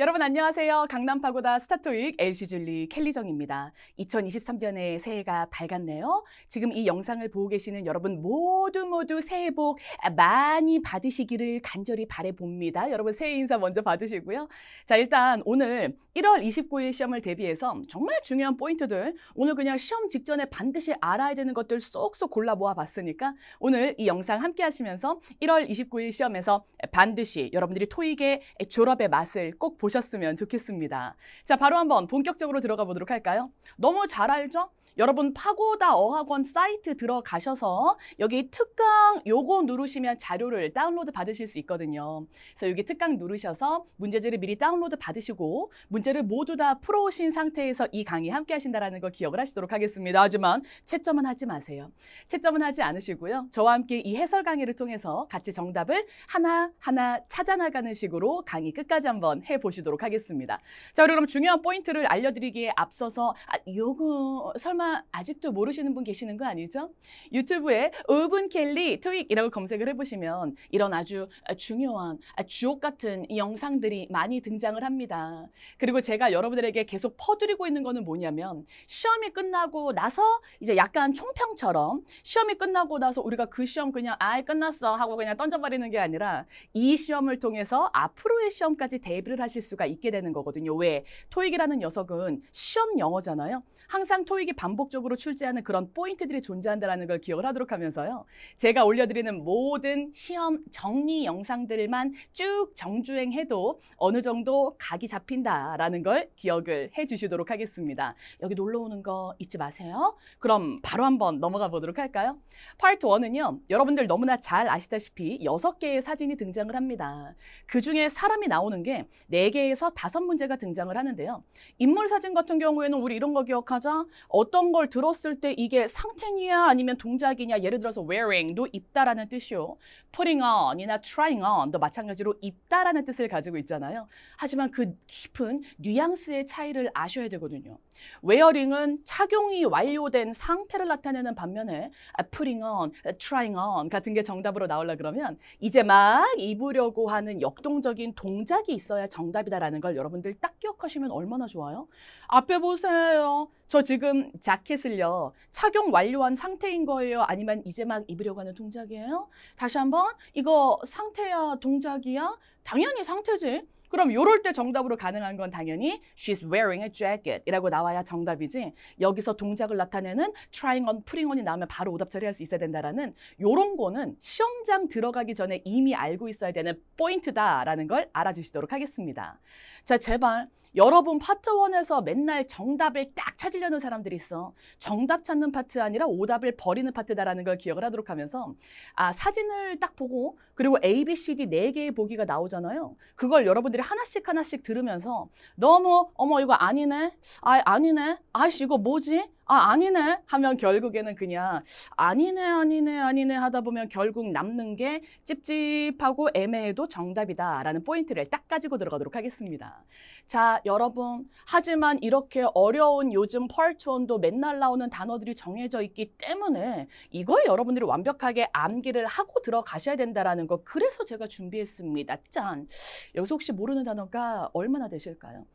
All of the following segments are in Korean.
여러분 안녕하세요. 강남파고다 스타토익 엘시줄리 켈리정입니다. 2023년의 새해가 밝았네요. 지금 이 영상을 보고 계시는 여러분 모두 모두 새해 복 많이 받으시기를 간절히 바래봅니다. 여러분 새해 인사 먼저 받으시고요. 자 일단 오늘 1월 29일 시험을 대비해서 정말 중요한 포인트들 오늘 그냥 시험 직전에 반드시 알아야 되는 것들 쏙쏙 골라 모아봤으니까 오늘 이 영상 함께 하시면서 1월 29일 시험에서 반드시 여러분들이 토익의 졸업의 맛을 꼭 보시고 보셨으면 좋겠습니다. 자, 바로 한번 본격적으로 들어가 보도록 할까요? 너무 잘 알죠? 여러분 파고다 어학원 사이트 들어가셔서 여기 특강 요거 누르시면 자료를 다운로드 받으실 수 있거든요. 그래서 여기 특강 누르셔서 문제지를 미리 다운로드 받으시고 문제를 모두 다 풀어오신 상태에서 이 강의 함께 하신다라는 거 기억을 하시도록 하겠습니다. 하지만 채점은 하지 마세요. 채점은 하지 않으시고요. 저와 함께 이 해설 강의를 통해서 같이 정답을 하나하나 찾아나가는 식으로 강의 끝까지 한번 해보시도록 하겠습니다. 자, 그럼 중요한 포인트를 알려드리기에 앞서서 아, 요거 설마 아직도 모르시는 분 계시는 거 아니죠? 유튜브에 오븐 켈리 토익이라고 검색을 해보시면 이런 아주 중요한 주옥 같은 영상들이 많이 등장을 합니다. 그리고 제가 여러분들에게 계속 퍼드리고 있는 거는 뭐냐면 시험이 끝나고 나서 이제 약간 총평처럼 시험이 끝나고 나서 우리가 그 시험 그냥 아예 끝났어 하고 그냥 던져버리는 게 아니라 이 시험을 통해서 앞으로의 시험까지 대비를 하실 수가 있게 되는 거거든요. 왜? 토익이라는 녀석은 시험 영어잖아요. 항상 토익이 반복 반복적으로 출제하는 그런 포인트들이 존재한다는 걸 기억을 하도록 하면서요. 제가 올려드리는 모든 시험 정리 영상들만 쭉 정주행해도 어느 정도 각이 잡힌다라는 걸 기억을 해주시도록 하겠습니다. 여기 놀러 오는 거 잊지 마세요. 그럼 바로 한번 넘어가 보도록 할까요? 파트 1은요. 여러분들 너무나 잘 아시다시피 6개의 사진이 등장을 합니다. 그중에 사람이 나오는 게 4개에서 5문제가 등장을 하는데요. 인물 사진 같은 경우에는 우리 이런 거 기억하자. 어떤 어떤 걸 들었을 때 이게 상태냐 아니면 동작이냐 예를 들어서 wearing도 입다라는 뜻이요. putting on이나 trying on도 마찬가지로 입다라는 뜻을 가지고 있잖아요. 하지만 그 깊은 뉘앙스의 차이를 아셔야 되거든요. 웨어링은 착용이 완료된 상태를 나타내는 반면에 아, putting on, 아, trying on 같은 게 정답으로 나올라 그러면 이제 막 입으려고 하는 역동적인 동작이 있어야 정답이다라는 걸 여러분들 딱 기억하시면 얼마나 좋아요? 앞에 보세요. 저 지금 자켓을요. 착용 완료한 상태인 거예요? 아니면 이제 막 입으려고 하는 동작이에요? 다시 한번 이거 상태야 동작이야? 당연히 상태지. 그럼 요럴 때 정답으로 가능한 건 당연히 she's wearing a jacket 이라고 나와야 정답이지 여기서 동작을 나타내는 trying on, putting on이 나오면 바로 오답 처리할 수 있어야 된다라는 요런 거는 시험장 들어가기 전에 이미 알고 있어야 되는 포인트다라는 걸 알아주시도록 하겠습니다. 자, 제발 여러분 파트 1에서 맨날 정답을 딱 찾으려는 사람들이 있어. 정답 찾는 파트 아니라 오답을 버리는 파트다라는 걸 기억을 하도록 하면서 아, 사진을 딱 보고 그리고 A, B, C, D 4개의 보기가 나오잖아요. 그걸 여러분들 것들이 하나씩 하나씩 들으면서 너무 어머 이거 아니네, 아 아니네, 아씨 이거 뭐지? 아, 아니네 하면 결국에는 그냥 아니네, 아니네, 아니네 하다 보면 결국 남는 게 찝찝하고 애매해도 정답이다라는 포인트를 딱 가지고 들어가도록 하겠습니다. 자, 여러분. 하지만 이렇게 어려운 요즘 펄트원도 맨날 나오는 단어들이 정해져 있기 때문에 이걸 여러분들이 완벽하게 암기를 하고 들어가셔야 된다라는 거 그래서 제가 준비했습니다. 짠! 여기서 혹시 모르는 단어가 얼마나 되실까요?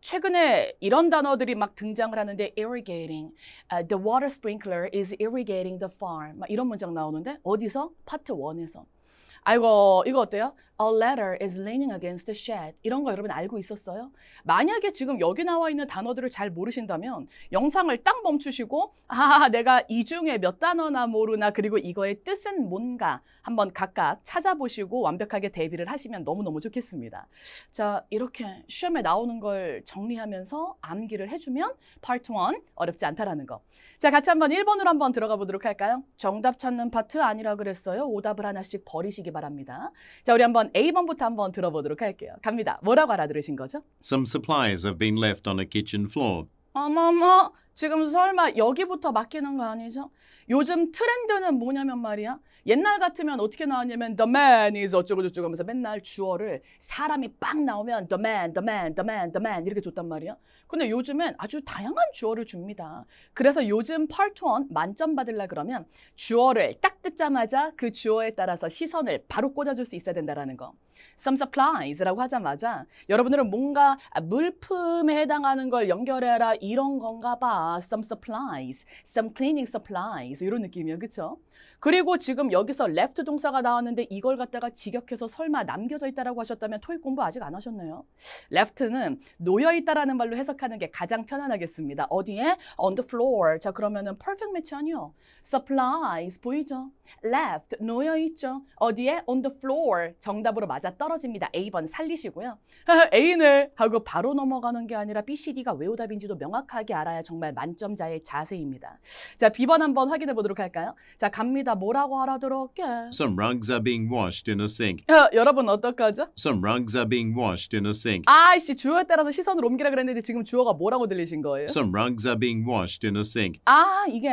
최근에 이런 단어들이 막 등장을 하는데 irrigating, uh, the water sprinkler is irrigating the farm 막 이런 문장 나오는데 어디서? 파트 1에서 아이고 이거 어때요? A letter is leaning against the shed. 이런 거 여러분 알고 있었어요? 만약에 지금 여기 나와 있는 단어들을 잘 모르신다면 영상을 딱 멈추시고 아 내가 이 중에 몇 단어나 모르나 그리고 이거의 뜻은 뭔가 한번 각각 찾아보시고 완벽하게 대비를 하시면 너무너무 좋겠습니다. 자 이렇게 시험에 나오는 걸 정리하면서 암기를 해주면 파트 1 어렵지 않다라는 거. 자 같이 한번 1번으로 한번 들어가 보도록 할까요? 정답 찾는 파트 아니라 그랬어요. 오답을 하나씩 버리시기 바랍니다. 자 우리 한번 그러 A번부터 한번 들어보도록 할게요. 갑니다. 뭐라고 알아들으신 거죠? Some supplies have been left on a kitchen floor. 어머머, 지금 설마 여기부터 맡기는 거 아니죠? 요즘 트렌드는 뭐냐면 말이야. 옛날 같으면 어떻게 나왔냐면 the man is 어쩌고저쩌고 하면서 맨날 주어를 사람이 빵 나오면 the man, the man, the man, the man 이렇게 줬단 말이야. 근데 요즘엔 아주 다양한 주어를 줍니다. 그래서 요즘 파트 1 만점 받으려 그러면 주어를 딱 듣자마자 그 주어에 따라서 시선을 바로 꽂아줄 수 있어야 된다라는 거. Some supplies라고 하자마자 여러분들은 뭔가 물품에 해당하는 걸 연결해라 이런 건가 봐. Some supplies, some cleaning supplies 이런 느낌이에요. 그렇죠? 그리고 지금 여기서 left 동사가 나왔는데 이걸 갖다가 직역해서 설마 남겨져 있다라고 하셨다면 토익 공부 아직 안 하셨나요? left는 놓여 있다라는 말로 해석 생각하는 게 가장 편안하겠습니다. 어디에? On the floor. 자, 그러면은 perfect match 아니요. Supplies 보이죠? Left 놓여 있죠. 어디에? On the floor. 정답으로 맞아 떨어집니다. A번 살리시고요. A네 하고 바로 넘어가는 게 아니라 B, C, D가 왜 오답인지도 명확하게 알아야 정말 만점자의 자세입니다. 자, B번 한번 확인해 보도록 할까요? 자, 갑니다. 뭐라고 알아들었게? Some rugs are being washed in a sink. 여러분 어떡하죠? Some rugs are being washed in a sink. 아이씨 주어에 따라서 시선을 옮기라 그랬는데 지금 주어가 뭐라고 들리신 거예요? Some rugs are being washed in a sink. 아, 이게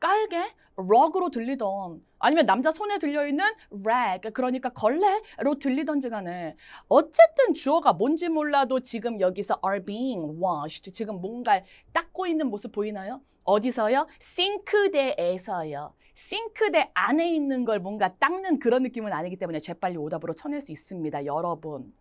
깔개? 럭으로 들리던 아니면 남자 손에 들려있는 rag 그러니까 걸레로 들리던지 간에 어쨌든 주어가 뭔지 몰라도 지금 여기서 are being washed 지금 뭔가 닦고 있는 모습 보이나요? 어디서요? 싱크대에서요. 싱크대 안에 있는 걸 뭔가 닦는 그런 느낌은 아니기 때문에 재빨리 오답으로 쳐낼 수 있습니다. 여러분.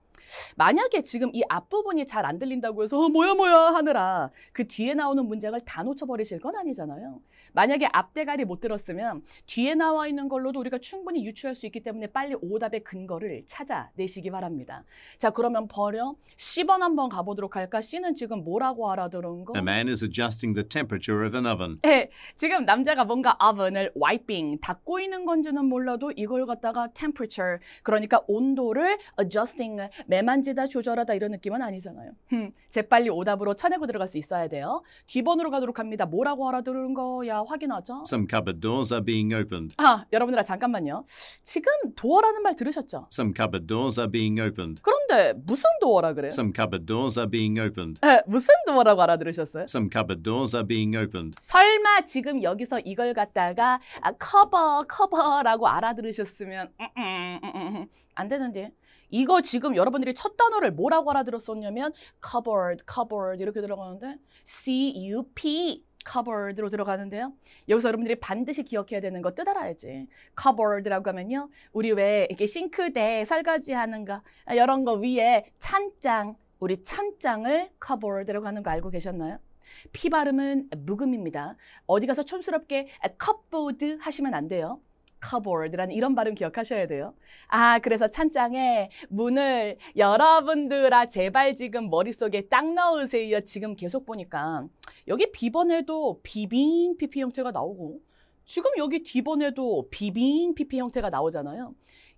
만약에 지금 이 앞부분이 잘 안 들린다고 해서 어, 뭐야 뭐야 하느라 그 뒤에 나오는 문장을 다 놓쳐버리실 건 아니잖아요. 만약에 앞대가리 못 들었으면 뒤에 나와 있는 걸로도 우리가 충분히 유추할 수 있기 때문에 빨리 오답의 근거를 찾아내시기 바랍니다. 자, 그러면 버려. 1 0번 한번 가보도록 할까? 씨는 지금 뭐라고 알아들은 거? A man is adjusting the temperature of an oven. 네, 지금 남자가 뭔가 oven을 wiping, 닦고 있는 건지는 몰라도 이걸 갖다가 temperature, 그러니까 온도를 adjusting, 매만지다, 조절하다 이런 느낌은 아니잖아요. 흠, 재빨리 오답으로 쳐내고 들어갈 수 있어야 돼요. D번으로 가도록 합니다. 뭐라고 알아들은 거야? 확인하죠. Some cupboard doors are being opened. 아, 여러분들아 잠깐만요. 지금 도어라는 말 들으셨죠? Some cupboard doors are being opened. 그런데 무슨 도어라 그래요? Some cupboard doors are being opened. 에, 무슨 도어라고 알아들으셨어요? Some cupboard doors are being opened. 설마 지금 여기서 이걸 갖다가 아, 커버 커버라고 알아들으셨으면 음, 음, 음, 안 되는데. 이거 지금 여러분들이 첫 단어를 뭐라고 알아들었었냐면 cupboard, cupboard 이렇게 들어가는데 C U P cupboard로 들어가는데요. 여기서 여러분들이 반드시 기억해야 되는 거뜻 알아야지. cupboard라고 하면요. 우리 왜 이렇게 싱크대, 설거지 하는 거 아, 이런 거 위에 찬장, 우리 찬장을 cupboard라고 하는 거 알고 계셨나요? 피 발음은 묵음입니다. 어디 가서 촌스럽게 cupboard 하시면 안 돼요. cupboard라는 이런 발음 기억하셔야 돼요. 아, 그래서 찬장에 문을 여러분들아 제발 지금 머릿속에 딱 넣으세요. 지금 계속 보니까 여기 B번에도 비빙 PP 형태가 나오고 지금 여기 D번에도 비빙 PP 형태가 나오잖아요.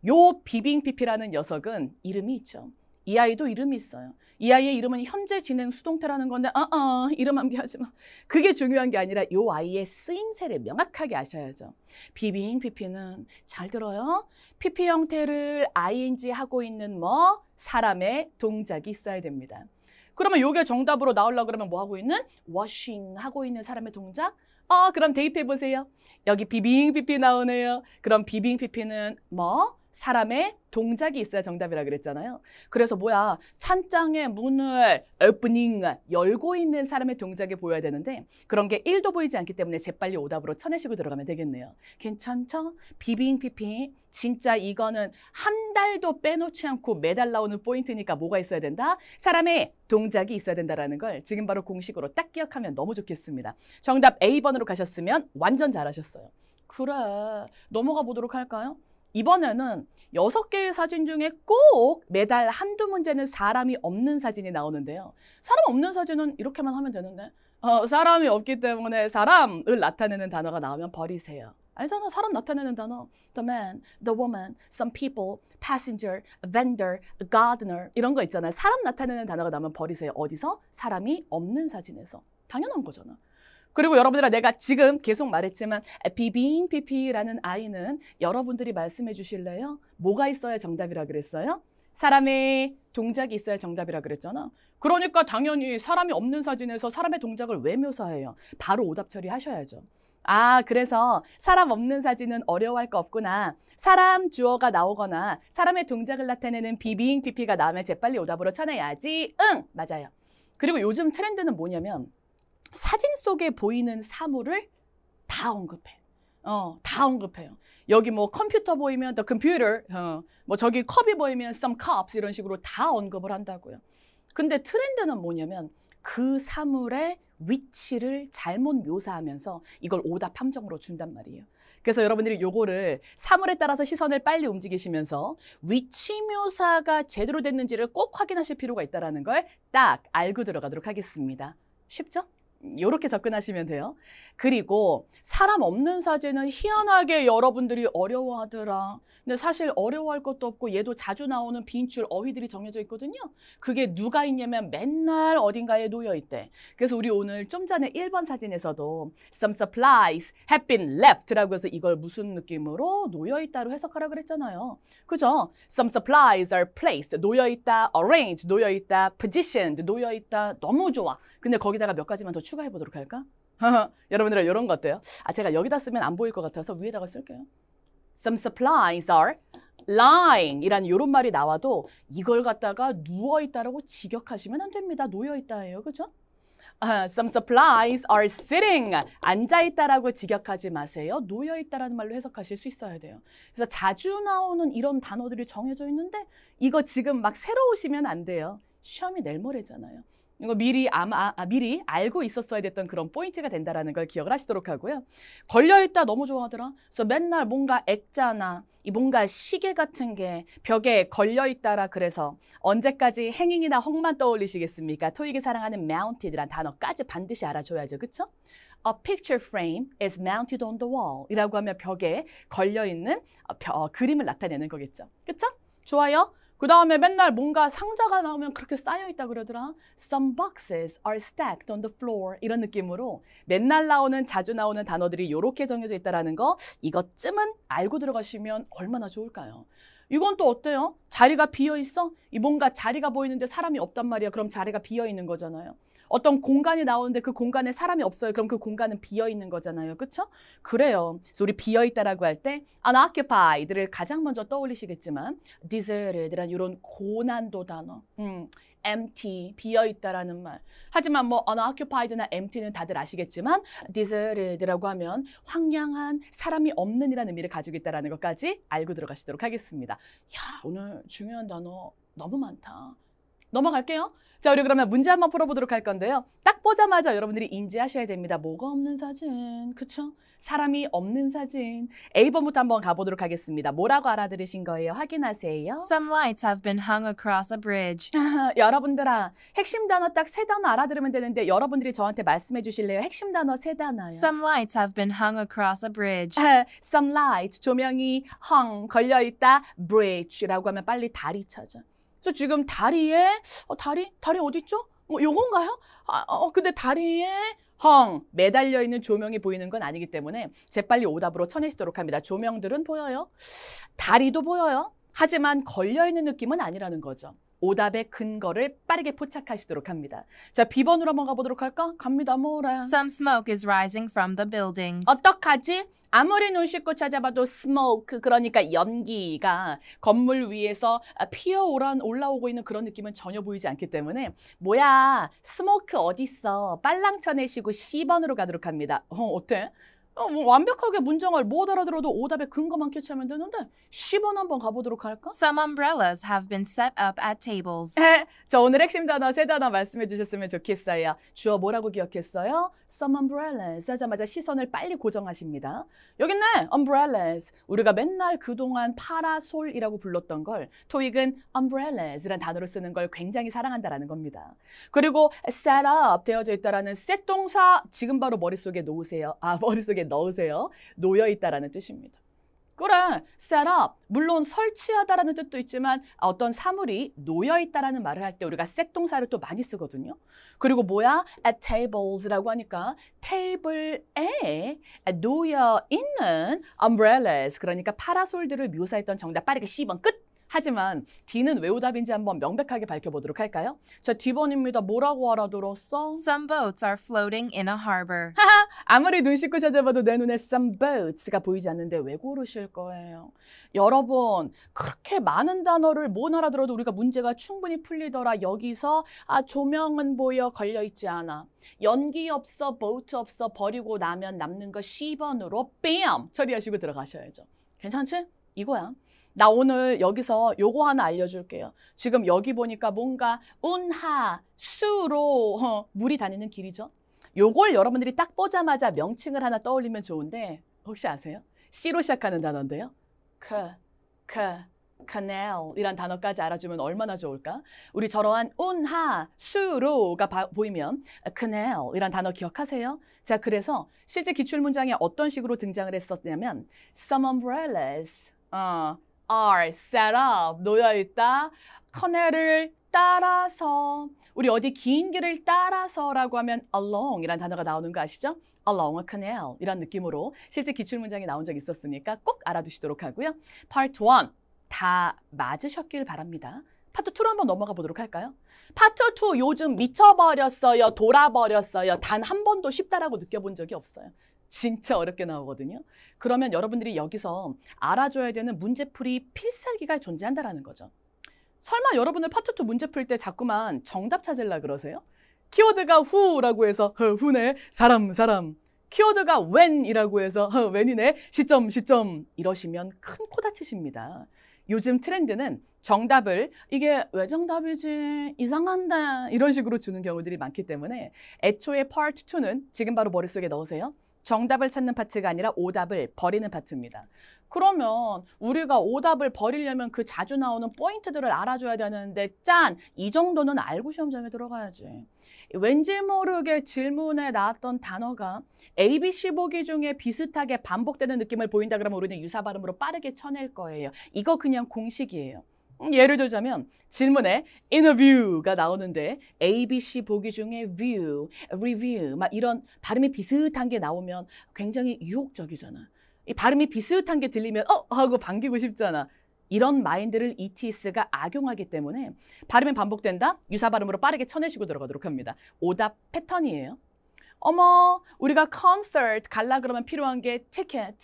요 비빙 PP라는 녀석은 이름이 있죠. 이 아이도 이름이 있어요. 이 아이의 이름은 현재 진행 수동태라는 건데 어어 어, 이름 암기하지 마. 그게 중요한 게 아니라 요 아이의 쓰임새를 명확하게 아셔야죠. 비빙 PP는 잘 들어요. PP 형태를 ING 하고 있는 뭐 사람의 동작이 있어야 됩니다. 그러면 요게 정답으로 나오려고 그러면 뭐 하고 있는? 워싱 하고 있는 사람의 동작? 어, 그럼 대입해 보세요. 여기 비빙 PP 나오네요. 그럼 비빙 PP는 뭐? 사람의 동작이 있어야 정답이라 그랬잖아요. 그래서 뭐야 찬장의 문을 오프닝 열고 있는 사람의 동작이 보여야 되는데 그런 게 1도 보이지 않기 때문에 재빨리 오답으로 쳐내시고 들어가면 되겠네요. 괜찮죠? 비빙피피 진짜 이거는 한 달도 빼놓지 않고 매달 나오는 포인트니까 뭐가 있어야 된다? 사람의 동작이 있어야 된다라는 걸 지금 바로 공식으로 딱 기억하면 너무 좋겠습니다. 정답 A번으로 가셨으면 완전 잘하셨어요. 그래 넘어가 보도록 할까요? 이번에는 여섯 개의 사진 중에 꼭 매달 한두 문제는 사람이 없는 사진이 나오는데요. 사람 없는 사진은 이렇게만 하면 되는데 어, 사람이 없기 때문에 사람을 나타내는 단어가 나오면 버리세요. 알잖아 사람 나타내는 단어 the man, the woman, some people, passenger, vendor, gardener 이런 거 있잖아요 사람 나타내는 단어가 나면 버리세요 어디서? 사람이 없는 사진에서 당연한 거잖아 그리고 여러분들아 내가 지금 계속 말했지만 아, 비빙 피피라는 아이는 여러분들이 말씀해 주실래요? 뭐가 있어야 정답이라 그랬어요? 사람의 동작이 있어야 정답이라 그랬잖아. 그러니까 당연히 사람이 없는 사진에서 사람의 동작을 왜 묘사해요? 바로 오답 처리하셔야죠. 아, 그래서 사람 없는 사진은 어려워할 거 없구나. 사람 주어가 나오거나 사람의 동작을 나타내는 비빙피피가 나오면 재빨리 오답으로 쳐내야지. 응, 맞아요. 그리고 요즘 트렌드는 뭐냐면 사진 속에 보이는 사물을 다 언급해. 어, 다 언급해요. 여기 뭐 컴퓨터 보이면 the computer, 어, 뭐 저기 컵이 보이면 some cups 이런 식으로 다 언급을 한다고요. 근데 트렌드는 뭐냐면 그 사물의 위치를 잘못 묘사하면서 이걸 오답 함정으로 준단 말이에요. 그래서 여러분들이 요거를 사물에 따라서 시선을 빨리 움직이시면서 위치 묘사가 제대로 됐는지를 꼭 확인하실 필요가 있다는 걸 딱 알고 들어가도록 하겠습니다. 쉽죠? 이렇게 접근하시면 돼요. 그리고 사람 없는 사진은 희한하게 여러분들이 어려워하더라. 근데 사실 어려워할 것도 없고 얘도 자주 나오는 빈출 어휘들이 정해져 있거든요. 그게 누가 있냐면 맨날 어딘가에 놓여 있대. 그래서 우리 오늘 좀 전에 1번 사진에서도 some supplies have been left라고 해서 이걸 무슨 느낌으로 놓여 있다로 해석하라 고 그랬잖아요. 그죠? some supplies are placed 놓여 있다, arranged 놓여 있다, positioned 놓여 있다. 너무 좋아. 근데 거기다가 몇 가지만 더 추가해 보도록 할까? 여러분들 이런 거 어때요? 아 제가 여기다 쓰면 안 보일 것 같아서 위에다가 쓸게요. Some supplies are lying 이란 이런 말이 나와도 이걸 갖다가 누워있다라고 직역하시면 안 됩니다. 놓여있다예요. 그죠? Uh, some supplies are sitting. 앉아있다라고 직역하지 마세요. 놓여있다라는 말로 해석하실 수 있어야 돼요. 그래서 자주 나오는 이런 단어들이 정해져 있는데 이거 지금 막 새로 오시면 안 돼요. 시험이 내 모레잖아요. 이거 미리 아마 아, 아, 미리 알고 있었어야 됐던 그런 포인트가 된다라는 걸 기억을 하시도록 하고요. 걸려 있다 너무 좋아하더라. 그래서 맨날 뭔가 액자나 이 뭔가 시계 같은 게 벽에 걸려 있다라 그래서 언제까지 행잉이나 헝만 떠올리시겠습니까? 토익이 사랑하는 m o u n t e d 란 단어까지 반드시 알아줘야죠, 그렇죠? A picture frame is mounted on the wall 이라고 하면 벽에 걸려있는 어, 어, 그림을 나타내는 거겠죠. 그쵸? 좋아요. 그 다음에 맨날 뭔가 상자가 나오면 그렇게 쌓여있다 그러더라. Some boxes are stacked on the floor. 이런 느낌으로 맨날 나오는 자주 나오는 단어들이 이렇게 정해져 있다는 거 이것쯤은 알고 들어가시면 얼마나 좋을까요? 이건 또 어때요? 자리가 비어 있어? 이 뭔가 자리가 보이는데 사람이 없단 말이야. 그럼 자리가 비어 있는 거잖아요. 어떤 공간이 나오는데 그 공간에 사람이 없어요. 그럼 그 공간은 비어 있는 거잖아요. 그렇죠? 그래요. 그래서 우리 비어 있다라고 할때 unoccupied를 가장 먼저 떠올리시겠지만 deserted란 이런 고난도 단어. 음. empty, 비어있다라는 말. 하지만 뭐 unoccupied나 empty는 다들 아시겠지만 deserted라고 하면 황량한 사람이 없는 이라는 의미를 가지고 있다는 라 것까지 알고 들어가시도록 하겠습니다. 야, 오늘 중요한 단어 너무 많다. 넘어갈게요. 자, 우리 그러면 문제 한번 풀어보도록 할 건데요. 딱 보자마자 여러분들이 인지하셔야 됩니다. 뭐가 없는 사진, 그쵸? 사람이 없는 사진. A번부터 한번 가보도록 하겠습니다. 뭐라고 알아들으신 거예요? 확인하세요. Some lights have been hung across a bridge. 여러분들아, 핵심 단어 딱 세 단어 알아들으면 되는데 여러분들이 저한테 말씀해 주실래요? 핵심 단어 세 단어요. Some lights have been hung across a bridge. Some lights, 조명이 hung, 걸려있다, bridge라고 하면 빨리 다리 쳐져. 그래서 지금 다리에 어, 다리 다리 어디 있죠? 뭐 요건가요? 아, 어, 어 근데 다리에 헝 매달려 있는 조명이 보이는 건 아니기 때문에 재빨리 오답으로 쳐내시도록 합니다. 조명들은 보여요. 다리도 보여요. 하지만 걸려 있는 느낌은 아니라는 거죠. 오답의 근거를 빠르게 포착하시도록 합니다. 자, B번으로 한번 가보도록 할까? 갑니다, 뭐라. Some smoke is rising from the buildings. 어떡하지? 아무리 눈 씻고 찾아봐도 smoke, 그러니까 연기가 건물 위에서 피어 올라오고 있는 그런 느낌은 전혀 보이지 않기 때문에 뭐야, 스모크 어딨어? 빨랑쳐 내시고 C번으로 가도록 합니다. 어, 어때? 어, 뭐 완벽하게 문장을 못 알아들어도 오답의 근거만 캐치하면 되는데 10원 한 번 가보도록 할까? Some umbrellas have been set up at tables. 저 오늘 핵심 단어 세 단어 말씀해 주셨으면 좋겠어요. 주어 뭐라고 기억했어요? Some umbrellas 하자마자 시선을 빨리 고정하십니다. 여기 있네. umbrellas. 우리가 맨날 그동안 파라솔이라고 불렀던 걸 토익은 umbrellas란 단어로 쓰는 걸 굉장히 사랑한다라는 겁니다. 그리고 set up 되어져 있다라는 set 동사 지금 바로 머릿속에 놓으세요. 아, 머릿속에 넣으세요. 놓여 있다라는 뜻입니다. 꾸라, set up, 물론 설치하다라는 뜻도 있지만 어떤 사물이 놓여 있다라는 말을 할 때 우리가 set 동사를 또 많이 쓰거든요. 그리고 뭐야? at tables라고 하니까 테이블에 놓여 있는 umbrellas, 그러니까 파라솔들을 묘사했던 정답 빠르게 10번 끝! 하지만 D는 왜 오답인지 한번 명백하게 밝혀보도록 할까요? 자, D번입니다. 뭐라고 알아들었어? Some boats are floating in a harbor. 아무리 눈 씻고 찾아봐도 내 눈에 some boats가 보이지 않는데 왜 고르실 거예요? 여러분, 그렇게 많은 단어를 못 알아들어도 우리가 문제가 충분히 풀리더라. 여기서 아 조명은 보여 걸려있지 않아. 연기 없어, 보트 없어, 버리고 나면 남는 거 10번으로 뺨! 처리하시고 들어가셔야죠. 괜찮지? 이거야. 나 오늘 여기서 요거 하나 알려줄게요. 지금 여기 보니까 뭔가 운하, 수로 어, 물이 다니는 길이죠. 요걸 여러분들이 딱 보자마자 명칭을 하나 떠올리면 좋은데 혹시 아세요? C로 시작하는 단어인데요. 크, 크, c 넬이란 단어까지 알아주면 얼마나 좋을까? 우리 저러한 운하, 수로가 바, 보이면 c 넬이란 단어 기억하세요? 자, 그래서 실제 기출 문장에 어떤 식으로 등장을 했었냐면 some umbrellas, 어, are set up 놓여 있다. 커넬을 따라서 우리 어디 긴 길을 따라서라고 하면 along이라는 단어가 나오는 거 아시죠? along a canal 이런 느낌으로 실제 기출 문장이 나온 적 있었으니까 꼭 알아두시도록 하고요. Part 1다 맞으셨길 바랍니다. 파트 2로 한번 넘어가 보도록 할까요? 파트 2 요즘 미쳐버렸어요. 돌아버렸어요. 단 한 번도 쉽다라고 느껴본 적이 없어요. 진짜 어렵게 나오거든요. 그러면 여러분들이 여기서 알아줘야 되는 문제풀이 필살기가 존재한다라는 거죠. 설마 여러분들 파트 2 문제 풀 때 자꾸만 정답 찾으려 그러세요? 키워드가 후라고 해서 허, 어, 후네 사람 사람 키워드가 웬이라고 해서 허, 어, 웬이네 시점 시점 이러시면 큰 코 다치십니다. 요즘 트렌드는 정답을 이게 왜 정답이지 이상한다 이런 식으로 주는 경우들이 많기 때문에 애초에 파트 r 2는 지금 바로 머릿속에 넣으세요. 정답을 찾는 파트가 아니라 오답을 버리는 파트입니다. 그러면 우리가 오답을 버리려면 그 자주 나오는 포인트들을 알아줘야 되는데 짠! 이 정도는 알고 시험장에 들어가야지. 왠지 모르게 질문에 나왔던 단어가 A, B, C 보기 중에 비슷하게 반복되는 느낌을 보인다 그러면 우리는 유사 발음으로 빠르게 쳐낼 거예요. 이거 그냥 공식이에요. 음, 예를 들자면 질문에 interview가 나오는데 A, B, C 보기 중에 view, review 막 이런 발음이 비슷한 게 나오면 굉장히 유혹적이잖아. 이 발음이 비슷한 게 들리면 어 하고 반기고 싶잖아. 이런 마인드를 ETS가 악용하기 때문에 발음이 반복된다? 유사 발음으로 빠르게 쳐내시고 들어가도록 합니다. 오답 패턴이에요. 어머, 우리가 콘서트 갈라 그러면 필요한 게 티켓,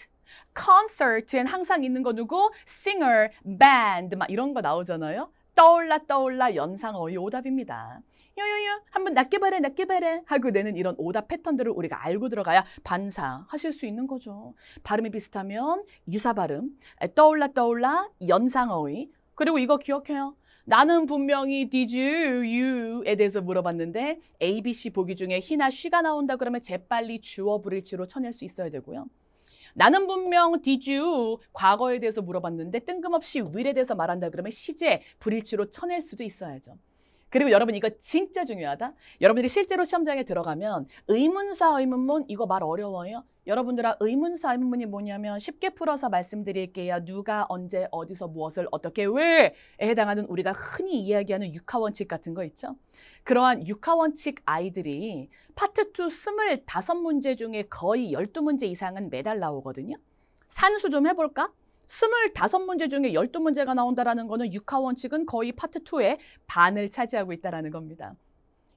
콘서트엔 항상 있는 거 누구? singer, band 막 이런 거 나오잖아요. 떠올라 떠올라 연상어의 오답입니다. 요요요 한번 낮게 발해 낮게 발해 하고 내는 이런 오답 패턴들을 우리가 알고 들어가야 반사하실 수 있는 거죠. 발음이 비슷하면 유사 발음, 떠올라 떠올라 연상어의 그리고 이거 기억해요. 나는 분명히 did you, you에 대해서 물어봤는데 A, B, C 보기 중에 희나 쉬가 나온다 그러면 재빨리 주어 불일치로 쳐낼 수 있어야 되고요. 나는 분명 did you 과거에 대해서 물어봤는데 뜬금없이 will에 대해서 말한다 그러면 시제 불일치로 쳐낼 수도 있어야죠. 그리고 여러분 이거 진짜 중요하다. 여러분들이 실제로 시험장에 들어가면 의문사 의문문 이거 말 어려워요. 여러분들아 의문사 의문문이 뭐냐면 쉽게 풀어서 말씀드릴게요. 누가 언제 어디서 무엇을 어떻게 왜에 해당하는 우리가 흔히 이야기하는 육하원칙 같은 거 있죠. 그러한 육하원칙 아이들이 파트 2 25문제 중에 거의 12문제 이상은 매달 나오거든요. 산수 좀 해볼까? 스물다섯 문제 중에 열두 문제가 나온다라는 거는 육하 원칙은 거의 파트 투의 반을 차지하고 있다라는 겁니다.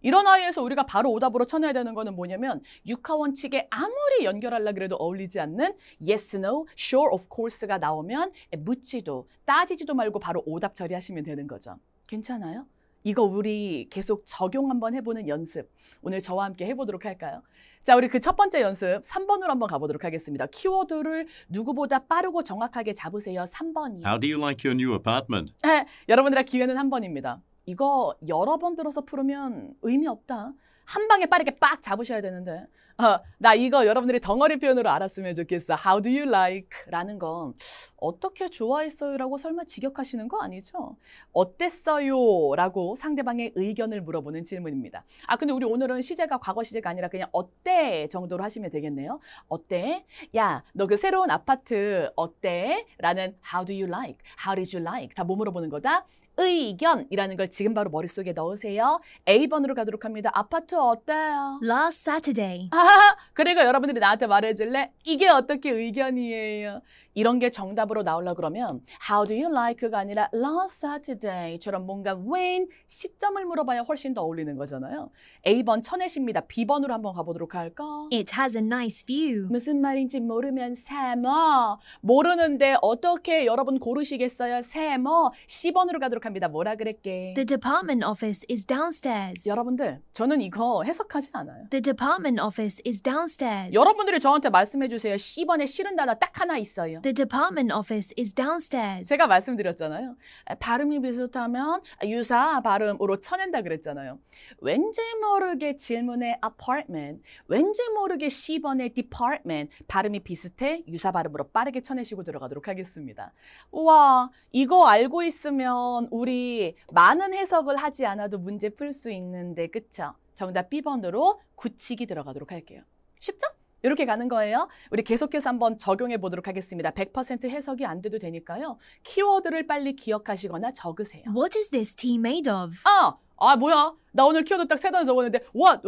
이런 아이에서 우리가 바로 오답으로 쳐내야 되는 거는 뭐냐면 육하 원칙에 아무리 연결하려그래도 어울리지 않는 yes, no, sure, of course가 나오면 묻지도 따지지도 말고 바로 오답 처리하시면 되는 거죠. 괜찮아요? 이거 우리 계속 적용 한번 해보는 연습 오늘 저와 함께 해보도록 할까요? 자, 우리 그 첫 번째 연습 3번으로 한번 가보도록 하겠습니다. 키워드를 누구보다 빠르고 정확하게 잡으세요. 3번이요. How do you like your new apartment? 여러분들의 기회는 한 번입니다. 이거 여러 번 들어서 풀으면 의미 없다. 한 방에 빠르게 빡 잡으셔야 되는데 어, 나 이거 여러분들이 덩어리 표현으로 알았으면 좋겠어. How do you like? 라는 건 어떻게 좋아했어요? 라고 설마 직역하시는 거 아니죠? 어땠어요? 라고 상대방의 의견을 물어보는 질문입니다. 아 근데 우리 오늘은 시제가 과거 시제가 아니라 그냥 어때? 정도로 하시면 되겠네요. 어때? 야 너 그 새로운 아파트 어때? 라는 How do you like? How did you like? 다 몸으로 보는 거다. 의견이라는 걸 지금 바로 머릿속에 넣으세요. A번으로 가도록 합니다. 아파트 어때요? Last Saturday. 아, 그리고 여러분들이 나한테 말해줄래? 이게 어떻게 의견이에요? 이런 게 정답으로 나올라 그러면 How do you like가 아니라 Last Saturday처럼 뭔가 when 시점을 물어봐야 훨씬 더 어울리는 거잖아요. A번 천혜십니다. B번으로 한번 가보도록 할까? It has a nice view. 무슨 말인지 모르면 세머 모르는데 어떻게 여러분 고르시겠어요? 세머 C번으로 가도록 생각합니다. 뭐라 그랬게. The department office is downstairs. 여러분들, 저는 이거 해석하지 않아요. The department office is downstairs. 여러분들이 저한테 말씀해 주세요. 10번에 싫은 단어 딱 하나 있어요. The department office is downstairs. 제가 말씀드렸잖아요. 발음이 비슷하면 유사 발음으로 쳐낸다 그랬잖아요. 왠지 모르게 질문에 apartment, 왠지 모르게 10번에 department 발음이 비슷해 유사 발음으로 빠르게 쳐내시고 들어가도록 하겠습니다. 우와, 이거 알고 있으면 우리 많은 해석을 하지 않아도 문제 풀 수 있는데 그쵸? 정답 B번으로 굳히기 들어가도록 할게요. 쉽죠? 이렇게 가는 거예요. 우리 계속해서 한번 적용해 보도록 하겠습니다. 100% 해석이 안 돼도 되니까요. 키워드를 빨리 기억하시거나 적으세요. What is this tea made of? 아, 아 뭐야? 나 오늘 키워드 딱 세 단어 적었는데 what?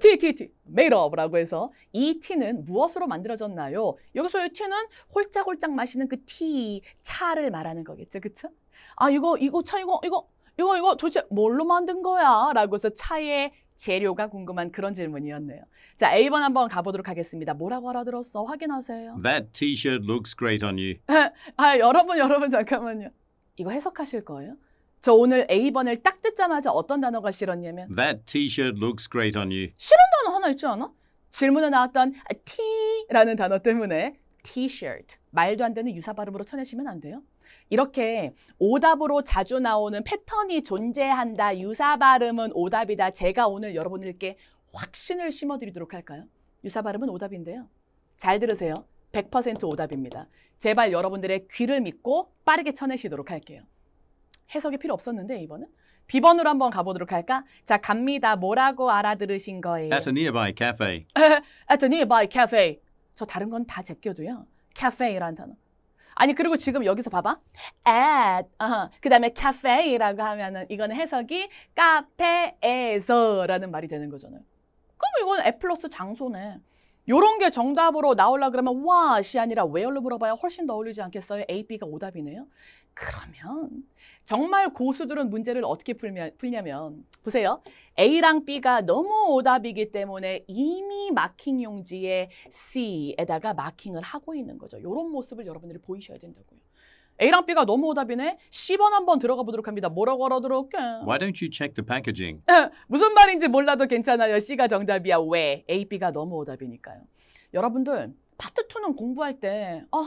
티, 티, 티, made of라고 해서 이 티는 무엇으로 만들어졌나요? 여기서 이 티는 홀짝홀짝 마시는 그 티, 차를 말하는 거겠죠, 그쵸? 아 이거 이거 차 이거 이거 이거 이거 도대체 뭘로 만든 거야? 라고서 해 차의 재료가 궁금한 그런 질문이었네요. 자, A번 한번 가보도록 하겠습니다. 뭐라고 알아들었어? 확인하세요. That t-shirt looks great on you. 아, 여러분, 여러분 잠깐만요. 이거 해석하실 거예요? 저 오늘 A번을 딱 듣자마자 어떤 단어가 싫었냐면 That t-shirt looks great on you. 싫은 단어 하나 있지 않아? 질문에 나왔던 T라는 단어 때문에 t-shirt 말도 안 되는 유사 발음으로 쳐내시면 안 돼요. 이렇게 오답으로 자주 나오는 패턴이 존재한다. 유사 발음은 오답이다. 제가 오늘 여러분들께 확신을 심어드리도록 할까요? 유사 발음은 오답인데요. 잘 들으세요. 100% 오답입니다. 제발 여러분들의 귀를 믿고 빠르게 쳐내시도록 할게요. 해석이 필요 없었는데 이번은 비번으로 한번 가보도록 할까? 자 갑니다. 뭐라고 알아들으신 거예요? At a nearby cafe. At a nearby cafe. 저 다른 건 다 제껴도요. c a f 라는 단어. 아니 그리고 지금 여기서 봐봐. at u 그다음에 cafe라고 하면은 이거는 해석이 카페에서라는 말이 되는 거잖아요. 그럼 이건 애 플러스 장소네. 요런 게 정답으로 나올라 그러면 what이 아니라 where로 물어봐야 훨씬 더 어울리지 않겠어요? A, B가 오답이네요. 그러면 정말 고수들은 문제를 어떻게 풀면, 풀냐면 보세요. A랑 B가 너무 오답이기 때문에 이미 마킹 용지에 C에다가 마킹을 하고 있는 거죠. 이런 모습을 여러분들이 보이셔야 된다고요. A랑 B가 너무 오답이네. 1번 한번 들어가 보도록 합니다. 뭐라고 알아 들어 Why don't you check the packaging? 무슨 말인지 몰라도 괜찮아요. C가 정답이야. 왜? A, B가 너무 오답이니까요. 여러분들 파트 2는 공부할 때 어,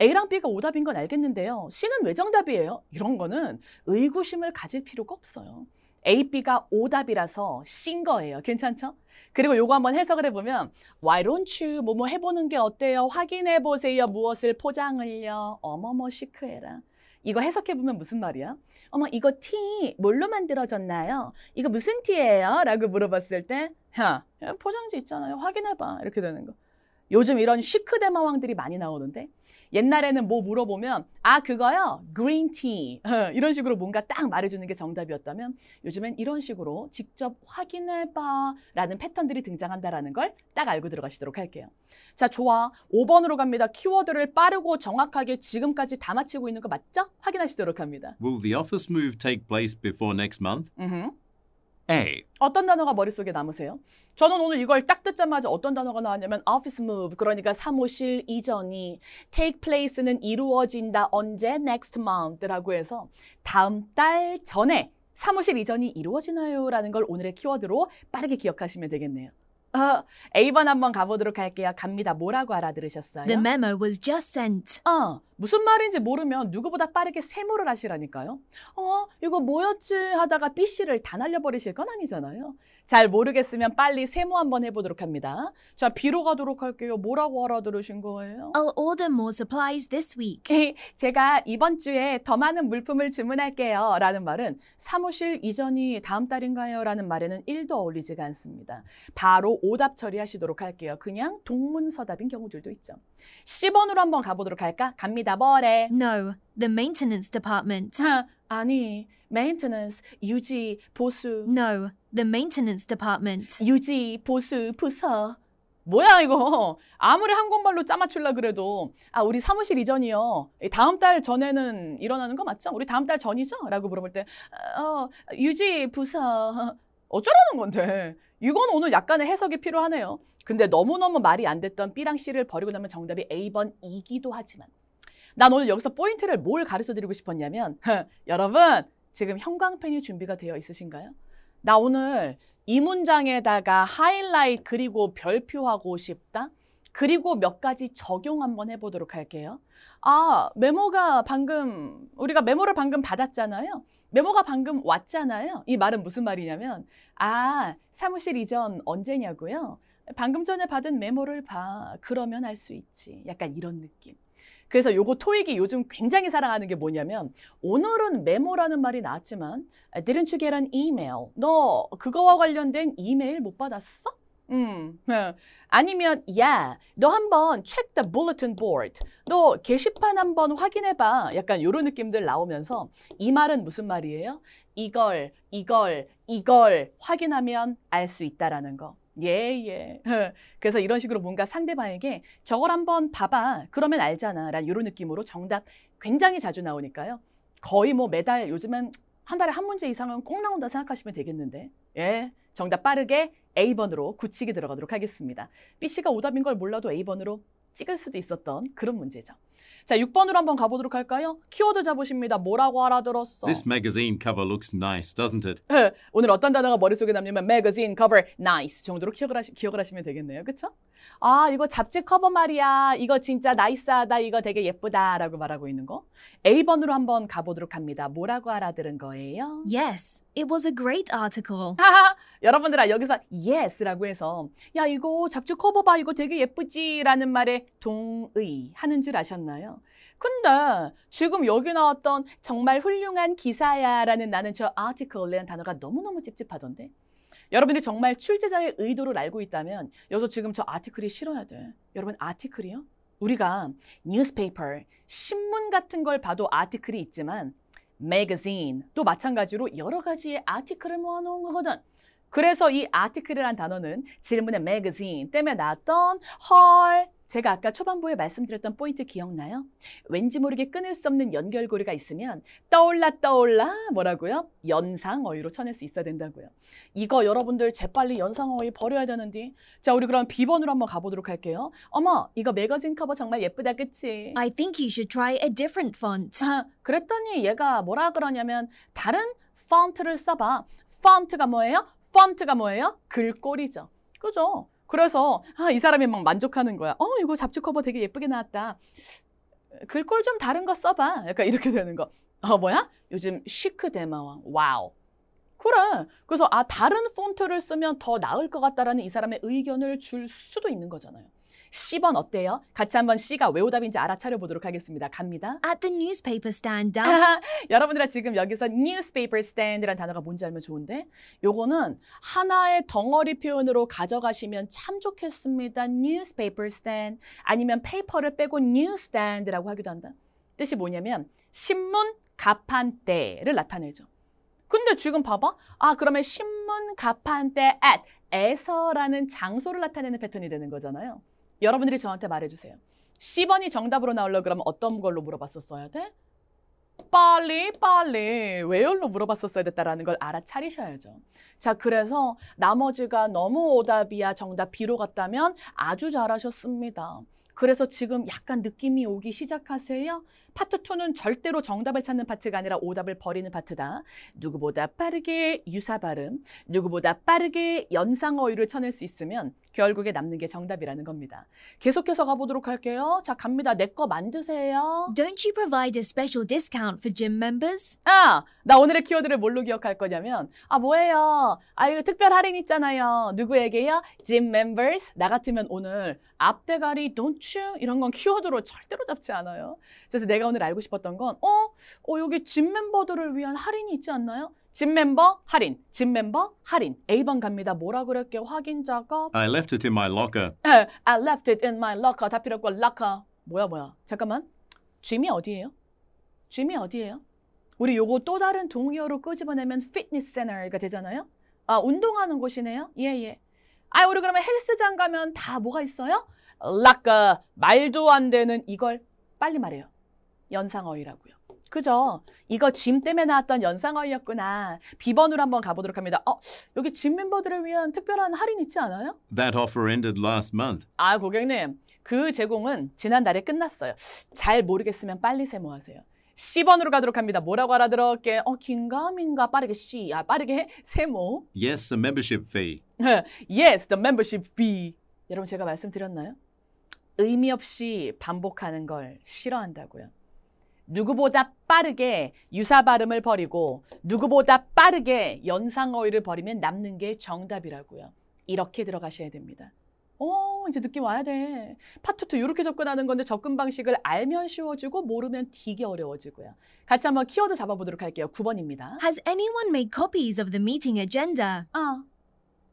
A랑 B가 오답인 건 알겠는데요. C는 왜 정답이에요? 이런 거는 의구심을 가질 필요가 없어요. A, B가 오답이라서 C인 거예요. 괜찮죠? 그리고 요거 한번 해석을 해보면 Why don't you 뭐뭐 해보는 게 어때요? 확인해보세요. 무엇을 포장을요? 어머머 시크해라. 이거 해석해보면 무슨 말이야? 어머 이거 T 뭘로 만들어졌나요? 이거 무슨 t 예요 라고 물어봤을 때 야, 포장지 있잖아요. 확인해봐. 이렇게 되는 거. 요즘 이런 시크 대마왕들이 많이 나오는데 옛날에는 뭐 물어보면 아 그거요 green tea 이런 식으로 뭔가 딱 말해주는 게 정답이었다면 요즘엔 이런 식으로 직접 확인해봐 라는 패턴들이 등장한다라는 걸 딱 알고 들어가시도록 할게요 자 좋아 5번으로 갑니다 키워드를 빠르고 정확하게 지금까지 다 마치고 있는 거 맞죠? 확인하시도록 합니다 Will the office move take place before next month? Mm -hmm. A. 어떤 단어가 머릿속에 남으세요? 저는 오늘 이걸 딱 듣자마자 어떤 단어가 나왔냐면 office move 그러니까 사무실 이전이 take place는 이루어진다 언제 next month라고 해서 다음 달 전에 사무실 이전이 이루어지나요라는 걸 오늘의 키워드로 빠르게 기억하시면 되겠네요. 어, A번 한번 가보도록 할게요. 갑니다. 뭐라고 알아들으셨어요? The memo was just sent. 어, 무슨 말인지 모르면 누구보다 빠르게 세모를 하시라니까요. 어, 이거 뭐였지 하다가 B씨를 다 날려버리실 건 아니잖아요. 잘 모르겠으면 빨리 세모 한번 해보도록 합니다. 자, 비로 가도록 할게요. 뭐라고 알아들으신 거예요? I'll order more supplies this week. 제가 이번 주에 더 많은 물품을 주문할게요. 라는 말은 사무실 이전이 다음 달인가요? 라는 말에는 1도 어울리지가 않습니다. 바로 오답 처리하시도록 할게요. 그냥 동문서답인 경우들도 있죠. 10번으로 한번 가보도록 할까? 갑니다. 뭐래? No, the maintenance department. 아니, maintenance, 유지, 보수. No, the maintenance department. 유지, 보수, 부서. 뭐야 이거 아무리 한국말로 짜맞출라 그래도 아 우리 사무실 이전이요 다음 달 전에는 일어나는 거 맞죠? 우리 다음 달 전이죠? 라고 물어볼 때어 어, 유지 부서 어쩌라는 건데 이건 오늘 약간의 해석이 필요하네요 근데 너무너무 말이 안 됐던 B랑 C를 버리고 나면 정답이 A번 이기도 하지만 난 오늘 여기서 포인트를 뭘 가르쳐 드리고 싶었냐면 여러분 지금 형광펜이 준비가 되어 있으신가요? 나 오늘 이 문장에다가 하이라이트 그리고 별표하고 싶다. 그리고 몇 가지 적용 한번 해보도록 할게요. 아, 메모가 방금, 우리가 메모를 방금 받았잖아요. 메모가 방금 왔잖아요. 이 말은 무슨 말이냐면, 아, 사무실 이전 언제냐고요? 방금 전에 받은 메모를 봐. 그러면 알 수 있지. 약간 이런 느낌. 그래서 요거 토익이 요즘 굉장히 사랑하는 게 뭐냐면 오늘은 메모라는 말이 나왔지만 didn't you get an email? 너 그거와 관련된 이메일 못 받았어? 음. 네. 아니면 야, 너 한번 check the bulletin board. 너 게시판 한번 확인해 봐. 약간 요런 느낌들 나오면서 이 말은 무슨 말이에요? 이걸 이걸 이걸 확인하면 알 수 있다라는 거. 예, 예. 그래서 이런 식으로 뭔가 상대방에게 저걸 한번 봐봐. 그러면 알잖아. 라는 이런 느낌으로 정답 굉장히 자주 나오니까요. 거의 뭐 매달 요즘엔한 달에 한 문제 이상은 꼭 나온다 생각하시면 되겠는데. 예. 정답 빠르게 A번으로 굳히기 들어가도록 하겠습니다. B씨가 오답인 걸 몰라도 A번으로 찍을 수도 있었던 그런 문제죠. 자, 6번으로 한번 가보도록 할까요? 키워드 잡으십니다. 뭐라고 알아들었어? This magazine cover looks nice, doesn't it? 예, 오늘 어떤 단어가 머릿속에 남냐면 magazine cover nice 정도로 기억을, 하시, 기억을 하시면 되겠네요. 그쵸? 아, 이거 잡지 커버 말이야. 이거 진짜 나이스하다. 이거 되게 예쁘다. 라고 말하고 있는 거. A번으로 한번 가보도록 합니다. 뭐라고 알아들은 거예요? Yes, it was a great article. 여러분들아 여기서 yes라고 해서 야, 이거 잡지 커버 봐. 이거 되게 예쁘지. 라는 말에 동의하는 줄 아셨나요? 않나요? 근데 지금 여기 나왔던 정말 훌륭한 기사야라는 나는 저 a r t i c l e 라는 단어가 너무너무 찝찝하던데. 여러분이 정말 출제자의 의도를 알고 있다면 여기서 지금 저 아티클이 싫어야 돼. 여러분 아티클이요? 우리가 뉴스페이퍼, 신문 같은 걸 봐도 아티클이 있지만 매거진 또 마찬가지로 여러 가지의 아티클을 모아놓은 거거든. 그래서 이 아티클이란 단어는 질문의 매거진 때문에 나왔던 헐, 제가 아까 초반부에 말씀드렸던 포인트 기억나요? 왠지 모르게 끊을 수 없는 연결고리가 있으면 떠올라 떠올라 뭐라고요? 연상어휘로 쳐낼 수 있어야 된다고요. 이거 여러분들 재빨리 연상어휘 버려야 되는데 자 우리 그럼 비번으로 한번 가보도록 할게요. 어머 이거 매거진 커버 정말 예쁘다 그치? I think you should try a different font. 아, 그랬더니 얘가 뭐라 그러냐면 다른 폰트를 써봐. 폰트가 뭐예요? 폰트가 뭐예요? 글꼴이죠. 그죠? 그래서 아, 이 사람이 막 만족하는 거야. 어, 이거 잡지 커버 되게 예쁘게 나왔다. 글꼴 좀 다른 거 써봐. 약간 이렇게 되는 거. 어, 뭐야? 요즘 시크 대마왕. 와우. 그래. 그래서 아, 다른 폰트를 쓰면 더 나을 것 같다라는 이 사람의 의견을 줄 수도 있는 거잖아요. 1 0원 어때요? 같이 한번 C가 왜 오답인지 알아차려 보도록 하겠습니다. 갑니다. At the newspaper stand. 여러분들아 지금 여기서 newspaper s t a n d 라는 단어가 뭔지 알면 좋은데 요거는 하나의 덩어리 표현으로 가져가시면 참 좋겠습니다. newspaper stand 아니면 페이퍼를 빼고 newsstand라고 하기도 한다. 뜻이 뭐냐면 신문 가판대를 나타내죠. 근데 지금 봐봐. 아 그러면 신문 가판대 at 에서라는 장소를 나타내는 패턴이 되는 거잖아요. 여러분들이 저한테 말해주세요. 1 0원이 정답으로 나오려 그러면 어떤 걸로 물어봤었어야 돼? 빨리 빨리 외열로 물어봤었어야 됐다라는 걸 알아차리셔야죠. 자 그래서 나머지가 너무 오답이야 정답 비로 갔다면 아주 잘하셨습니다. 그래서 지금 약간 느낌이 오기 시작하세요? 파트 2는 절대로 정답을 찾는 파트가 아니라 오답을 버리는 파트다. 누구보다 빠르게 유사 발음, 누구보다 빠르게 연상 어휘를 쳐낼 수 있으면 결국에 남는 게 정답이라는 겁니다. 계속해서 가보도록 할게요. 자, 갑니다. 내 거 만드세요. Don't you provide a special discount for gym members? 아, 나 오늘의 키워드를 뭘로 기억할 거냐면 아, 뭐예요? 아, 이거 특별 할인 있잖아요. 누구에게요? gym members. 나 같으면 오늘 앞대가리 don't you 이런 건 키워드로 절대로 잡지 않아요. 그래서 내가 개연을 알고 싶었던 건 어? 어 여기 집 멤버들을 위한 할인이 있지 않나요? 집 멤버 할인, 집 멤버 할인. A번 갑니다. 뭐라 그럴게 확인 작업. I left it in my locker. I left it in my locker. 다 필요 없고 locker. 뭐야 뭐야. 잠깐만. 짐이 어디예요? 짐이 어디예요? 우리 요거 또 다른 동의어로 끄집어내면 fitness center가 되잖아요. 아 운동하는 곳이네요. 예예. 예. 아 우리 그러면 헬스장 가면 다 뭐가 있어요? 락커 말도 안 되는 이걸 빨리 말해요. 연상어휘라고요. 그죠? 이거 짐 때문에 나왔던 연상어휘였구나. B번으로 한번 가보도록 합니다. 어, 여기 짐 멤버들을 위한 특별한 할인 있지 않아요? That offer ended last month. 아, 고객님. 그 제공은 지난달에 끝났어요. 잘 모르겠으면 빨리 세모하세요. C번으로 가도록 합니다. 뭐라고 알아들었게? 어, 긴가민가 빠르게 C. 아, 빠르게 세모. Yes, the membership fee. yes, the membership fee. 여러분 제가 말씀드렸나요? 의미 없이 반복하는 걸 싫어한다고요. 누구보다 빠르게 유사 발음을 버리고 누구보다 빠르게 연상어휘를 버리면 남는 게 정답이라고요. 이렇게 들어가셔야 됩니다. 어, 이제 느낌 와야 돼. 파트 2 이렇게 접근하는 건데 접근 방식을 알면 쉬워지고 모르면 되게 어려워지고요. 같이 한번 키워드 잡아보도록 할게요. 9번입니다. Has anyone made copies of the meeting agenda? 아,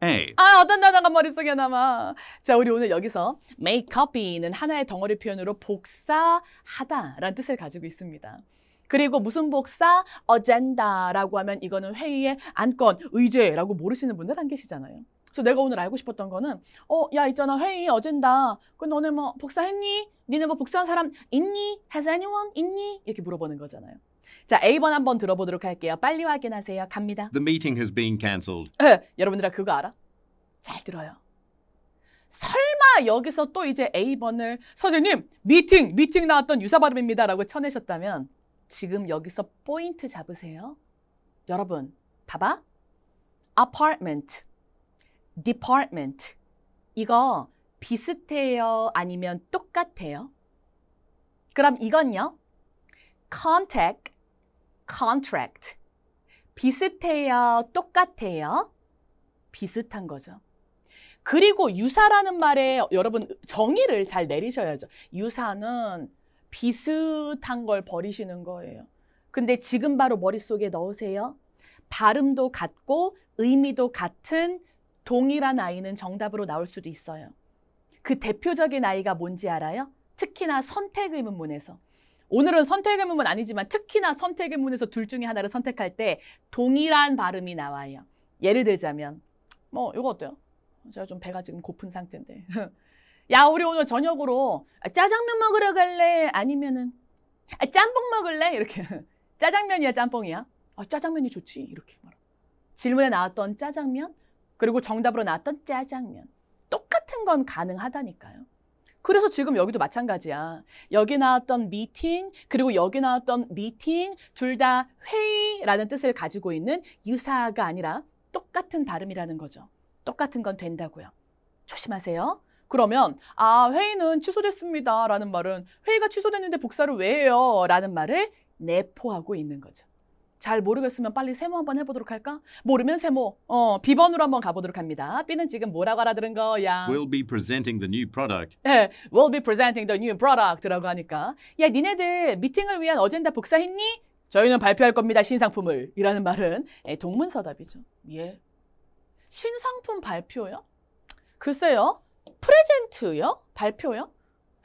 A. 아, 어떤 단어가 머릿속에 남아. 자, 우리 오늘 여기서 make copy는 하나의 덩어리 표현으로 복사하다라는 뜻을 가지고 있습니다. 그리고 무슨 복사? 어젠다라고 하면 이거는 회의의 안건, 의제라고 모르시는 분들 안 계시잖아요. 그래서 내가 오늘 알고 싶었던 거는 어, 야 있잖아 회의 어젠다. 그 너네 뭐 복사했니? 니네 뭐 복사한 사람 있니? Has anyone 있니? 이렇게 물어보는 거잖아요. 자, A번 한번 들어보도록 할게요. 빨리 확인하세요. 갑니다. The meeting has been cancelled. 예, 여러분들아 그거 알아? 잘 들어요. 설마 여기서 또 이제 A번을 선생님 미팅 미팅 나왔던 유사 발음입니다라고 쳐내셨다면 지금 여기서 포인트 잡으세요. 여러분 봐봐. apartment, department 이거 비슷해요 아니면 똑같아요? 그럼 이건요. contact contract. 비슷해요? 똑같아요? 비슷한 거죠. 그리고 유사라는 말에 여러분 정의를 잘 내리셔야죠. 유사는 비슷한 걸 버리시는 거예요. 근데 지금 바로 머릿속에 넣으세요. 발음도 같고 의미도 같은 동일한 아이는 정답으로 나올 수도 있어요. 그 대표적인 아이가 뭔지 알아요? 특히나 선택 의문문에서 오늘은 선택의 문은 아니지만 특히나 선택의 문에서 둘 중에 하나를 선택할 때 동일한 발음이 나와요. 예를 들자면 뭐 이거 어때요? 제가 좀 배가 지금 고픈 상태인데 야 우리 오늘 저녁으로 아, 짜장면 먹으러 갈래? 아니면은 아, 짬뽕 먹을래? 이렇게 짜장면이야 짬뽕이야? 아, 짜장면이 좋지 이렇게 말 질문에 나왔던 짜장면 그리고 정답으로 나왔던 짜장면 똑같은 건 가능하다니까요. 그래서 지금 여기도 마찬가지야. 여기 나왔던 미팅, 그리고 여기 나왔던 미팅, 둘 다 회의라는 뜻을 가지고 있는 유사가 아니라 똑같은 발음이라는 거죠. 똑같은 건 된다고요. 조심하세요. 그러면 아 회의는 취소됐습니다 라는 말은 회의가 취소됐는데 복사를 왜 해요 라는 말을 내포하고 있는 거죠. 잘 모르겠으면 빨리 세모 한번 해보도록 할까? 모르면 세모. 어, B번으로 한번 가보도록 합니다. B는 지금 뭐라고 알아들은 거야? We'll be presenting the new product. 네, we'll be presenting the new product라고 하니까 야, 니네들 미팅을 위한 어젠다 복사했니? 저희는 발표할 겁니다, 신상품을. 이라는 말은 예, 동문서답이죠. 예. 신상품 발표요? 글쎄요. 프레젠트요? 발표요?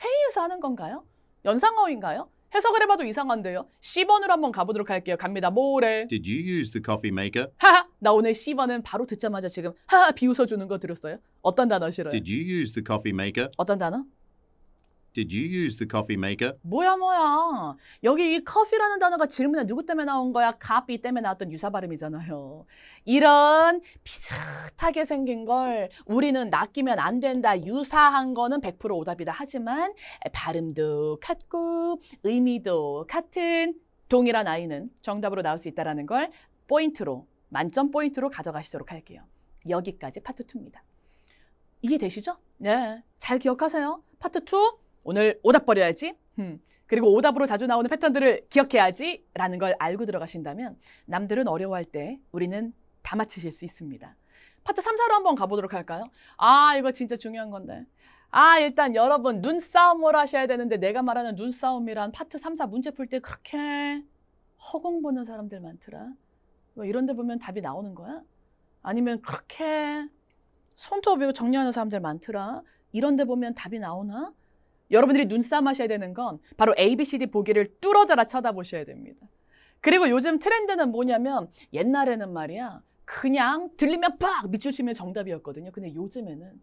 회의에서 하는 건가요? 연상어인가요? 해석을 해봐도 이상한데요. 1 0번으로 한번 가보도록 할게요. 갑니다. 모래. Did you use the coffee maker? 하하! 나 오늘 C번은 바로 듣자마자 지금 하하 비웃어주는 거 들었어요. 어떤 단어 싫어요? Did you use the coffee maker? 어떤 단어? Did you use the coffee maker? 뭐야 뭐야. 여기 이 커피라는 단어가 질문에 누구 때문에 나온 거야? 가피 때문에 나왔던 유사 발음이잖아요. 이런 비슷하게 생긴 걸 우리는 낚이면 안 된다. 유사한 거는 100% 오답이다. 하지만 발음도 같고 의미도 같은 동일한 아이는 정답으로 나올 수 있다는 걸 포인트로 만점 포인트로 가져가시도록 할게요. 여기까지 파트 2입니다. 이해되시죠? 네, 잘 기억하세요. 파트 2 오늘 오답 버려야지. 음. 그리고 오답으로 자주 나오는 패턴들을 기억해야지 라는 걸 알고 들어가신다면 남들은 어려워할 때 우리는 다 맞히실 수 있습니다. 파트 3, 4로 한번 가보도록 할까요? 아, 이거 진짜 중요한 건데. 아, 일단 여러분 눈싸움을 하셔야 되는데 내가 말하는 눈싸움이란 파트 3, 4 문제 풀 때 그렇게 허공 보는 사람들 많더라. 뭐 이런 데 보면 답이 나오는 거야? 아니면 그렇게 손톱 이고 정리하는 사람들 많더라. 이런 데 보면 답이 나오나? 여러분들이 눈싸움하셔야 되는 건 바로 ABCD 보기를 뚫어져라 쳐다보셔야 됩니다. 그리고 요즘 트렌드는 뭐냐면 옛날에는 말이야 그냥 들리면 팍 밑줄 치면 정답이었거든요. 근데 요즘에는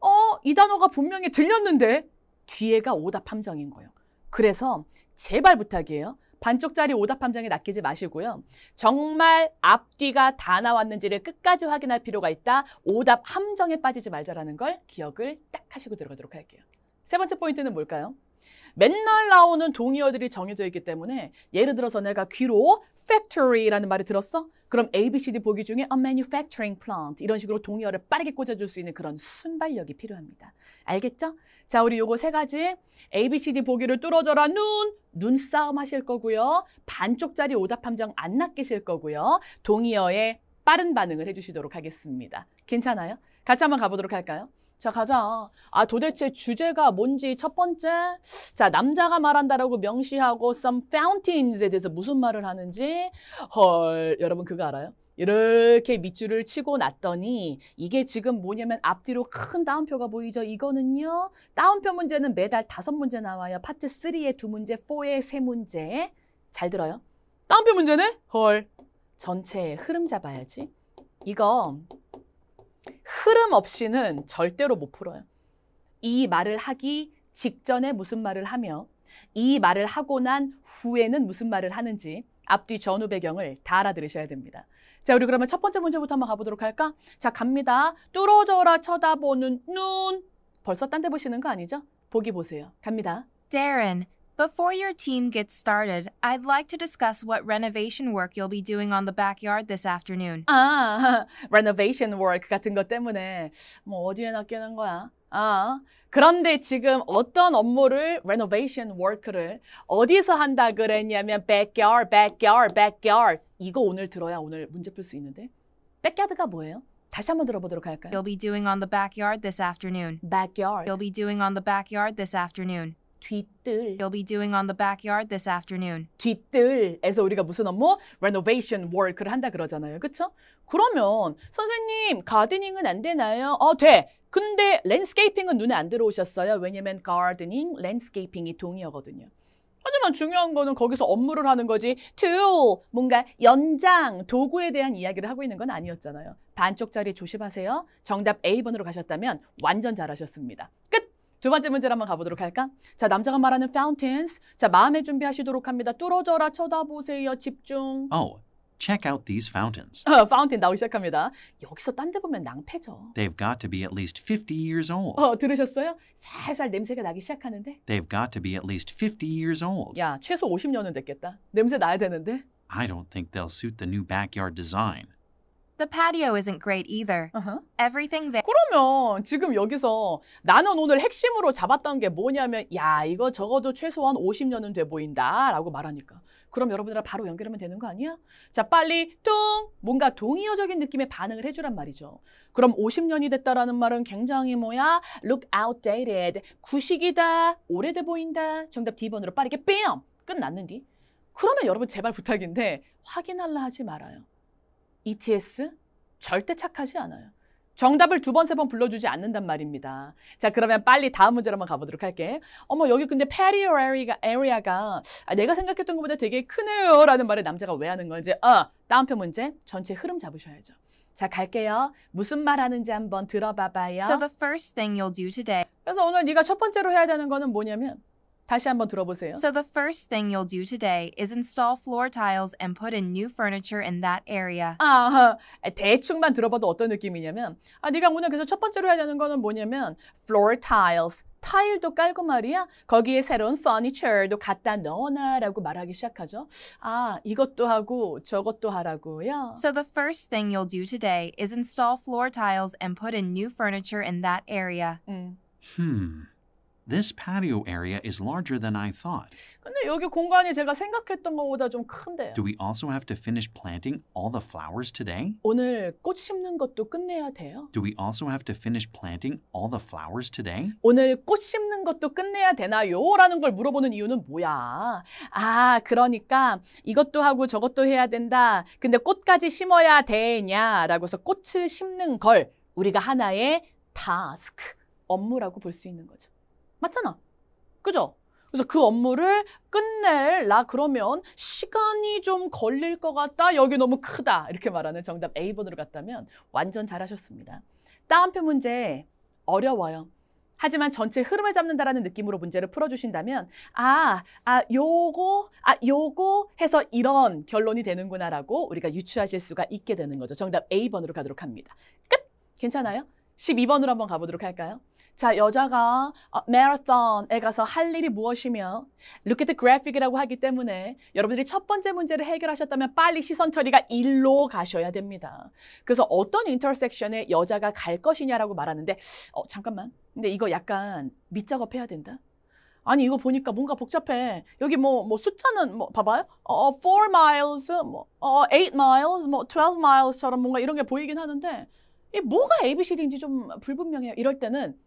어 이 단어가 분명히 들렸는데 뒤에가 오답 함정인 거예요. 그래서 제발 부탁이에요. 반쪽짜리 오답 함정에 낚이지 마시고요. 정말 앞뒤가 다 나왔는지를 끝까지 확인할 필요가 있다. 오답 함정에 빠지지 말자라는 걸 기억을 딱 하시고 들어가도록 할게요. 세 번째 포인트는 뭘까요? 맨날 나오는 동의어들이 정해져 있기 때문에 예를 들어서 내가 귀로 factory라는 말을 들었어? 그럼 ABCD 보기 중에 a manufacturing plant 이런 식으로 동의어를 빠르게 꽂아줄 수 있는 그런 순발력이 필요합니다. 알겠죠? 자, 우리 요거 세 가지 ABCD 보기를 뚫어져라 눈! 눈싸움 하실 거고요. 반쪽짜리 오답 함정 안 낚이실 거고요. 동의어에 빠른 반응을 해주시도록 하겠습니다. 괜찮아요? 같이 한번 가보도록 할까요? 자, 가자. 아, 도대체 주제가 뭔지 첫 번째. 자, 남자가 말한다라고 명시하고 some fountains에 대해서 무슨 말을 하는지. 헐, 여러분 그거 알아요? 이렇게 밑줄을 치고 났더니 이게 지금 뭐냐면 앞뒤로 큰 따옴표가 보이죠. 이거는요. 따옴표 문제는 매달 다섯 문제 나와요. 파트 3에 두 문제, 4에 세 문제. 잘 들어요? 따옴표 문제네? 헐. 전체의 흐름 잡아야지. 이거 흐름 없이는 절대로 못 풀어요. 이 말을 하기 직전에 무슨 말을 하며 이 말을 하고 난 후에는 무슨 말을 하는지 앞뒤 전후 배경을 다 알아들으셔야 됩니다. 자, 우리 그러면 첫 번째 문제부터 한번 가보도록 할까? 자, 갑니다. 뚫어져라 쳐다보는 눈. 벌써 딴 데 보시는 거 아니죠? 보기 보세요. 갑니다. Darren Before your team gets started, I'd like to discuss what renovation work you'll be doing on the backyard this afternoon. 아, renovation work 같은 것 때문에 뭐 어디에 낚이는 거야? 아, 그런데 지금 어떤 업무를 renovation work를 어디서 한다 그랬냐면 backyard, backyard, backyard 이거 오늘 들어야 오늘 문제 풀 수 있는데 backyard가 뭐예요? 다시 한 번 들어보도록 할까요? You'll be doing on the backyard this afternoon. Backyard. You'll be doing on the backyard this afternoon. 뒤뜰 you'll be doing on the backyard this afternoon. 뒤뜰에서 우리가 무슨 업무? renovation work를 한다 그러잖아요. 그렇죠? 그러면 선생님 가드닝은 안 되나요? 어, 돼. 근데 랜스케이핑은 눈에 안 들어오셨어요. 왜냐면 가드닝, 랜스케이핑이 동의어거든요. 하지만 중요한 거는 거기서 업무를 하는 거지 tool 뭔가 연장 도구에 대한 이야기를 하고 있는 건 아니었잖아요. 반쪽짜리 조심하세요. 정답 A번으로 가셨다면 완전 잘하셨습니다. 끝! 두 번째 문제를 한번 가보도록 할까? 자, 남자가 말하는 fountains. 자, 마음에 준비하시도록 합니다. 뚫어져라, 쳐다보세요, 집중. Oh, check out these fountains. 파운틴 나오기 시작합니다. 여기서 딴데 보면 낭패죠. They've got to be at least 50 years old. 어, 들으셨어요? 살살 냄새가 나기 시작하는데. They've got to be at least 50 years old. 야, 최소 50년은 됐겠다. 냄새 나야 되는데. I don't think they'll suit the new backyard design. The patio isn't great either. Uh-huh. Everything there. 그러면 지금 여기서 나는 오늘 핵심으로 잡았던 게 뭐냐면 야 이거 적어도 최소한 50년은 돼 보인다라고 말하니까 그럼 여러분들아 바로 연결하면 되는 거 아니야? 자 빨리 뚱 뭔가 동의어적인 느낌의 반응을 해주란 말이죠. 그럼 50년이 됐다라는 말은 굉장히 뭐야? Look outdated. 구식이다. 오래돼 보인다. 정답 D번으로 빠르게 뺨 끝났는디. 그러면 여러분 제발 부탁인데 확인할라 하지 말아요. ETS? 절대 착하지 않아요. 정답을 두 번, 세 번 불러주지 않는단 말입니다. 자, 그러면 빨리 다음 문제로 한번 가보도록 할게. 어머, 여기 근데 p a t i 가 a r e 가 아, 내가 생각했던 것보다 되게 크네요. 라는 말을 남자가 왜 하는 건지. 어, 다음표 문제. 전체 흐름 잡으셔야죠. 자, 갈게요. 무슨 말 하는지 한번 들어봐봐요. So the first thing you'll do today. 그래서 오늘 네가 첫 번째로 해야 되는 거는 뭐냐면 다시 한 번 들어보세요. So the first thing you'll do today is install floor tiles and put in new furniture in that area. 아, 대충만 들어봐도 어떤 느낌이냐면 아, 네가 오늘 그래서 첫 번째로 해야 되는 거는 뭐냐면 floor tiles, 타일도 깔고 말이야. 거기에 새로운 furniture도 갖다 넣어놔라고 말하기 시작하죠. 아, 이것도 하고 저것도 하라고요. So the first thing you'll do today is install floor tiles and put in new furniture in that area. 음. Hmm. This patio area is larger than I thought. 근데 여기 공간이 제가 생각했던 것보다 좀 큰데요. Do we also have to finish planting all the flowers today? 오늘 꽃 심는 것도 끝내야 돼요. Do we also have to finish planting all the flowers today? 오늘 꽃 심는 것도 끝내야 되나요? 라는 걸 물어보는 이유는 뭐야? 아, 그러니까 이것도 하고 저것도 해야 된다. 근데 꽃까지 심어야 되냐라고 해서 꽃을 심는 걸 우리가 하나의 task, 업무라고 볼 수 있는 거죠. 맞잖아. 그죠? 그래서 그 업무를 끝낼라 그러면 시간이 좀 걸릴 것 같다. 여기 너무 크다. 이렇게 말하는 정답 A번으로 갔다면 완전 잘하셨습니다. 따옴표 문제 어려워요. 하지만 전체 흐름을 잡는다라는 느낌으로 문제를 풀어주신다면 아, 아, 요거, 아, 요거 해서 이런 결론이 되는구나라고 우리가 유추하실 수가 있게 되는 거죠. 정답 A번으로 가도록 합니다. 끝! 괜찮아요? 12번으로 한번 가보도록 할까요? 자, 여자가 마라톤에 어, 가서 할 일이 무엇이며 look at the graphic이라고 하기 때문에 여러분들이 첫 번째 문제를 해결하셨다면 빨리 시선 처리가 일로 가셔야 됩니다. 그래서 어떤 인터섹션에 여자가 갈 것이냐라고 말하는데 어, 잠깐만. 근데 이거 약간 밑작업해야 된다. 아니 이거 보니까 뭔가 복잡해. 여기 뭐뭐 뭐 숫자는 뭐 봐봐요. 어4 miles 뭐어8 miles 뭐12 miles처럼 뭔가 이런 게 보이긴 하는데 뭐가 ABCD인지 좀 불분명해요. 이럴 때는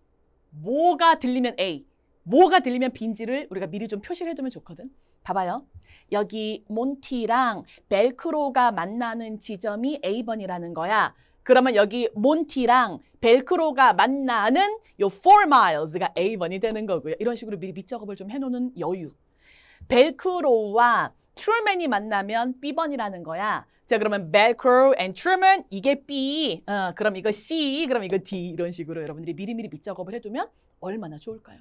뭐가 들리면 A, 뭐가 들리면 B인지를 우리가 미리 좀 표시를 해두면 좋거든. 봐봐요. 여기 몬티랑 벨크로가 만나는 지점이 A번이라는 거야. 그러면 여기 몬티랑 벨크로가 만나는 요4 miles가 A번이 되는 거고요. 이런 식으로 미리 밑작업을 좀 해놓는 여유. 벨크로와 t r u 이 만나면 B번이라는 거야. 자 그러면 Velcro a 이게 B, 어, 그럼 이거 C, 그럼 이거 D 이런 식으로 여러분들이 미리미리 밑작업을 해두면 얼마나 좋을까요?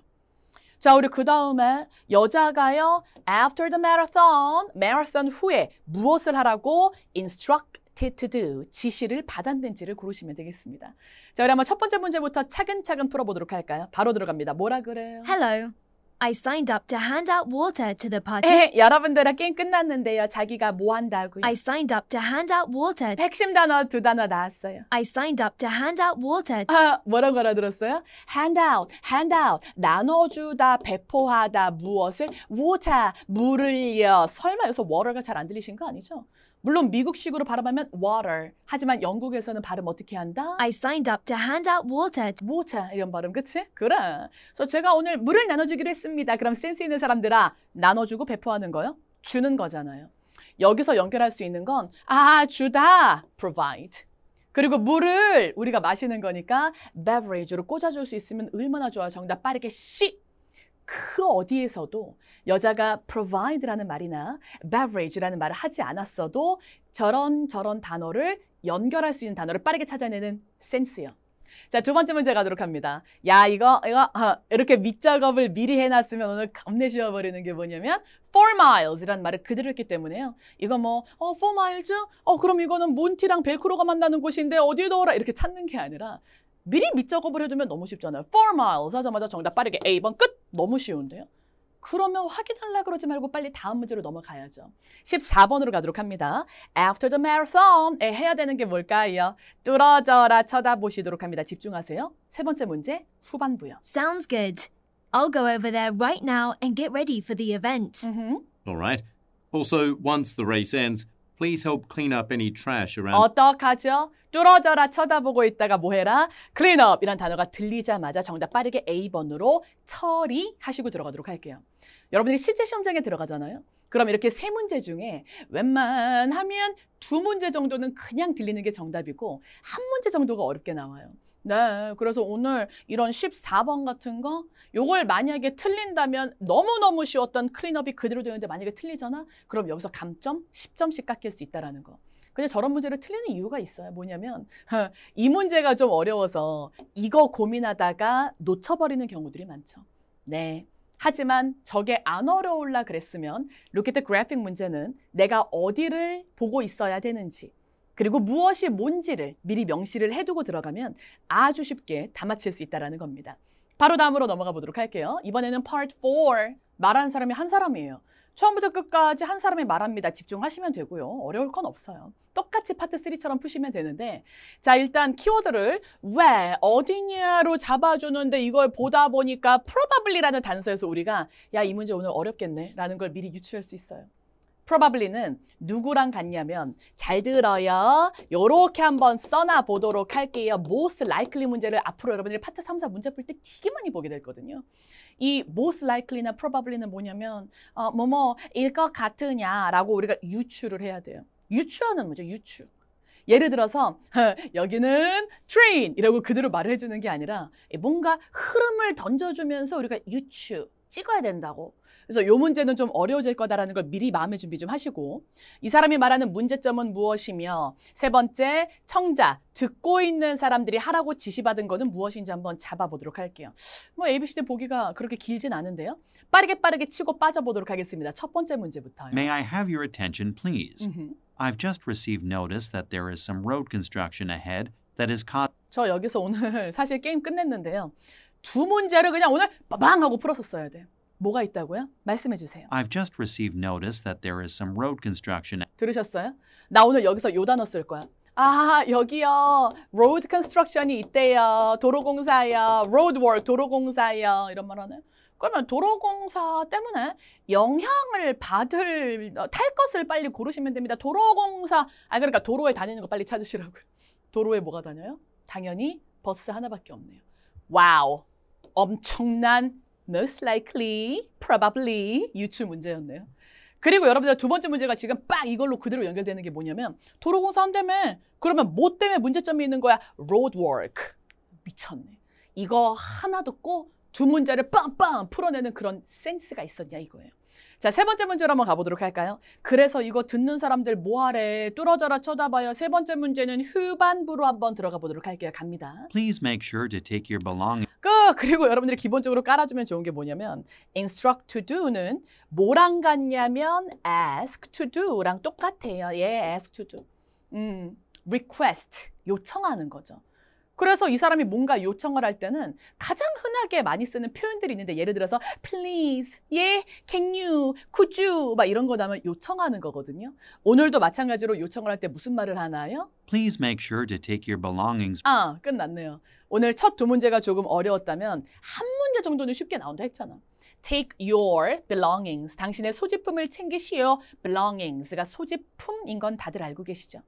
자 우리 그 다음에 여자가요 after the marathon, marathon 후에 무엇을 하라고 instruct to do, 지시를 받았는지를 고르시면 되겠습니다. 자, 그럼 한번 첫 번째 문제부터 차근차근 풀어보도록 할까요? 바로 들어갑니다. 뭐라 그래요? Hello. I signed up to hand out water to the participants. 여러분들아 게임 끝났는데요. 자기가 뭐 한다고요? I signed up to hand out water. 핵심 단어 두 단어 나왔어요. I signed up to hand out water. 아, 뭐라고 알아들었어요? hand out, hand out. 나눠주다, 배포하다, 무엇을? water, 물을요. 설마 여기서 water가 잘 안 들리신 거 아니죠? 물론 미국식으로 발음하면 water. 하지만 영국에서는 발음 어떻게 한다? I signed up to hand out water. water 이런 발음 그치? 그래. 그래서 제가 오늘 물을 나눠주기로 했습니다. 그럼 센스 있는 사람들아 나눠주고 배포하는 거요? 주는 거잖아요. 여기서 연결할 수 있는 건 아, 주다. provide. 그리고 물을 우리가 마시는 거니까 beverage로 꽂아줄 수 있으면 얼마나 좋아. 요 정답 빠르게 C 그 어디에서도 여자가 provide라는 말이나 beverage라는 말을 하지 않았어도 저런 저런 단어를 연결할 수 있는 단어를 빠르게 찾아내는 센스요. 자, 두 번째 문제 가도록 합니다. 야, 이거, 이거, 아, 이렇게 밑작업을 미리 해놨으면 오늘 겁내 쉬어버리는 게 뭐냐면, four miles 이는 말을 그대로 했기 때문에요. 이거 뭐, 어, four miles? 어, 그럼 이거는 몬티랑 벨크로가 만나는 곳인데 어디에 넣어라? 이렇게 찾는 게 아니라, 미리 밑작업을 해두면 너무 쉽잖아요. 4 miles 하자마자 정답 빠르게 A번 끝! 너무 쉬운데요. 그러면 확인하려 그러지 말고 빨리 다음 문제로 넘어가야죠. 14번으로 가도록 합니다. After the marathon 에 예, 해야 되는 게 뭘까요? 뚫어져라 쳐다보시도록 합니다. 집중하세요. 세 번째 문제 후반부요. Sounds good. I'll go over there right now and get ready for the event. 음흠. All right. Also, once the race ends, Please help clean up any trash around. 어떡하죠? 뚫어져라 쳐다보고 있다가 뭐해라? Clean up 이란 단어가 들리자마자 정답 빠르게 A번으로 처리하시고 들어가도록 할게요. 여러분들이 실제 시험장에 들어가잖아요. 그럼 이렇게 세 문제 중에 웬만하면 두 문제 정도는 그냥 들리는 게 정답이고 한 문제 정도가 어렵게 나와요. 네, 그래서 오늘 이런 14번 같은 거 요걸 만약에 틀린다면 너무너무 쉬웠던 클린업이 그대로 되는데 만약에 틀리잖아? 그럼 여기서 감점 10점씩 깎일 수 있다는 라 거. 근데 저런 문제를 틀리는 이유가 있어요. 뭐냐면 이 문제가 좀 어려워서 이거 고민하다가 놓쳐버리는 경우들이 많죠. 네. 하지만 저게 안 어려울라 그랬으면 루키트 그래픽 문제는 내가 어디를 보고 있어야 되는지 그리고 무엇이 뭔지를 미리 명시를 해두고 들어가면 아주 쉽게 다 맞힐 수 있다는 겁니다. 바로 다음으로 넘어가 보도록 할게요. 이번에는 part 4. 말하는 사람이 한 사람이에요. 처음부터 끝까지 한 사람이 말합니다. 집중하시면 되고요. 어려울 건 없어요. 똑같이 파트 3처럼 푸시면 되는데 자 일단 키워드를 왜, 어디냐로 잡아주는데 이걸 보다 보니까 probably라는 단서에서 우리가 야 이 문제 오늘 어렵겠네 라는 걸 미리 유추할 수 있어요. probably는 누구랑 같냐면 잘 들어요. 요렇게 한번 써나 보도록 할게요. most likely 문제를 앞으로 여러분들이 파트 3, 4 문제 풀 때 되게 많이 보게 될거든요이 most likely나 probably는 뭐냐면 어, 뭐뭐 일 것 같으냐라고 우리가 유추를 해야 돼요. 유추하는 문제, 유추. 예를 들어서 여기는 트레인 이라고 그대로 말을 해주는 게 아니라 뭔가 흐름을 던져주면서 우리가 유추 찍어야 된다고. 그래서 요 문제는 좀 어려워질 거다라는 걸 미리 마음의 준비 좀 하시고 이 사람이 말하는 문제점은 무엇이며 세 번째 청자 듣고 있는 사람들이 하라고 지시받은 거는 무엇인지 한번 잡아보도록 할게요. 뭐 ABCD 보기가 그렇게 길진 않은데요. 빠르게 빠르게 치고 빠져보도록 하겠습니다. 첫 번째 문제부터요. May I have your attention please? I've just received notice that there is some road construction ahead that is caught 저 여기서 오늘 사실 게임 끝냈는데요. 두 문제를 그냥 오늘 빠 하고 풀었었어야 돼. 뭐가 있다고요? 말씀해 주세요. I've just received notice that there is some road construction. 들으셨어요? 나 오늘 여기서 요 단어 쓸 거야. 아, 여기요. road construction이 있대요. 도로공사요. road work, 도로공사요. 이런 말 하네. 그러면 도로공사 때문에 영향을 받을 어, 탈 것을 빨리 고르시면 됩니다. 도로공사 아 그러니까 도로에 다니는 거 빨리 찾으시라고요. 도로에 뭐가 다녀요? 당연히 버스 하나밖에 없네요. 와우. 엄청난 most likely, probably 유출 문제였네요. 그리고 여러분들 두 번째 문제가 지금 빡 이걸로 그대로 연결되는 게 뭐냐면 도로공사 한다면 그러면 뭐 때문에 문제점이 있는 거야? roadwork. 미쳤네. 이거 하나 듣고 두 문제를 빵빵 풀어내는 그런 센스가 있었냐 이거예요. 자, 세 번째 문제로 한번 가보도록 할까요? 그래서 이거 듣는 사람들 뭐하래? 뚫어져라 쳐다봐요. 세 번째 문제는 후반부로 한번 들어가 보도록 할게요. 갑니다. Please make sure to take your belongings. 그, 그리고 여러분들이 기본적으로 깔아주면 좋은 게 뭐냐면 instruct to do는 뭐랑 같냐면 ask to do랑 똑같아요. 예, ask to do. 음, request, 요청하는 거죠. 그래서 이 사람이 뭔가 요청을 할 때는 가장 흔하게 많이 쓰는 표현들이 있는데 예를 들어서 please, 예, yeah, can you, could you 막 이런 거다면 요청하는 거거든요. 오늘도 마찬가지로 요청을 할 때 무슨 말을 하나요? Please make sure to take your belongings. 아, 끝났네요. 오늘 첫 두 문제가 조금 어려웠다면 한 문제 정도는 쉽게 나온다 했잖아. Take your belongings. 당신의 소지품을 챙기시오. Belongings가 소지품인 건 다들 알고 계시죠?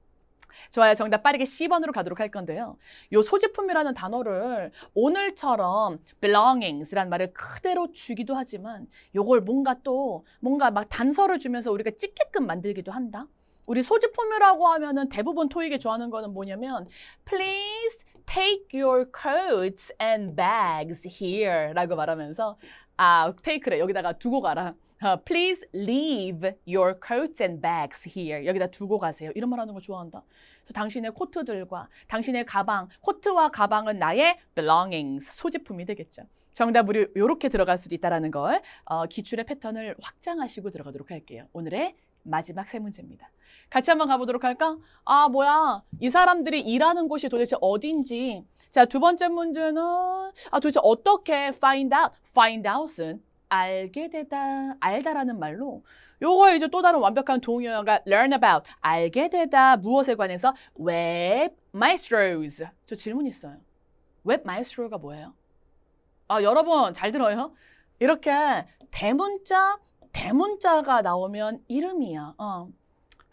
좋아요. 정답 빠르게 C번으로 가도록 할 건데요. 요 소지품이라는 단어를 오늘처럼 b e l o n g i n g s 라 말을 그대로 주기도 하지만 요걸 뭔가 또 뭔가 막 단서를 주면서 우리가 찍게끔 만들기도 한다. 우리 소지품이라고 하면은 대부분 토익에 좋아하는 거는 뭐냐면 please take your coats and bags here 라고 말하면서 아, 테이크래. 여기다가 두고 가라. 어, please leave your coats and bags here. 여기다 두고 가세요. 이런 말 하는 걸 좋아한다. 그래서 당신의 코트들과 당신의 가방, 코트와 가방은 나의 belongings, 소지품이 되겠죠. 정답 으로 이렇게 들어갈 수도 있다는 걸 어, 기출의 패턴을 확장하시고 들어가도록 할게요. 오늘의 마지막 세 문제입니다. 같이 한번 가보도록 할까? 아 뭐야 이 사람들이 일하는 곳이 도대체 어딘지 자 두 번째 문제는 아 도대체 어떻게 find out? find out은 알게 되다, 알다라는 말로 요거 에 이제 또 다른 완벽한 동요가 learn about, 알게 되다, 무엇에 관해서 web maestros. 저 질문 있어요. web maestro가 뭐예요? 아, 여러분 잘 들어요? 이렇게 대문자, 대문자가 나오면 이름이야. 어.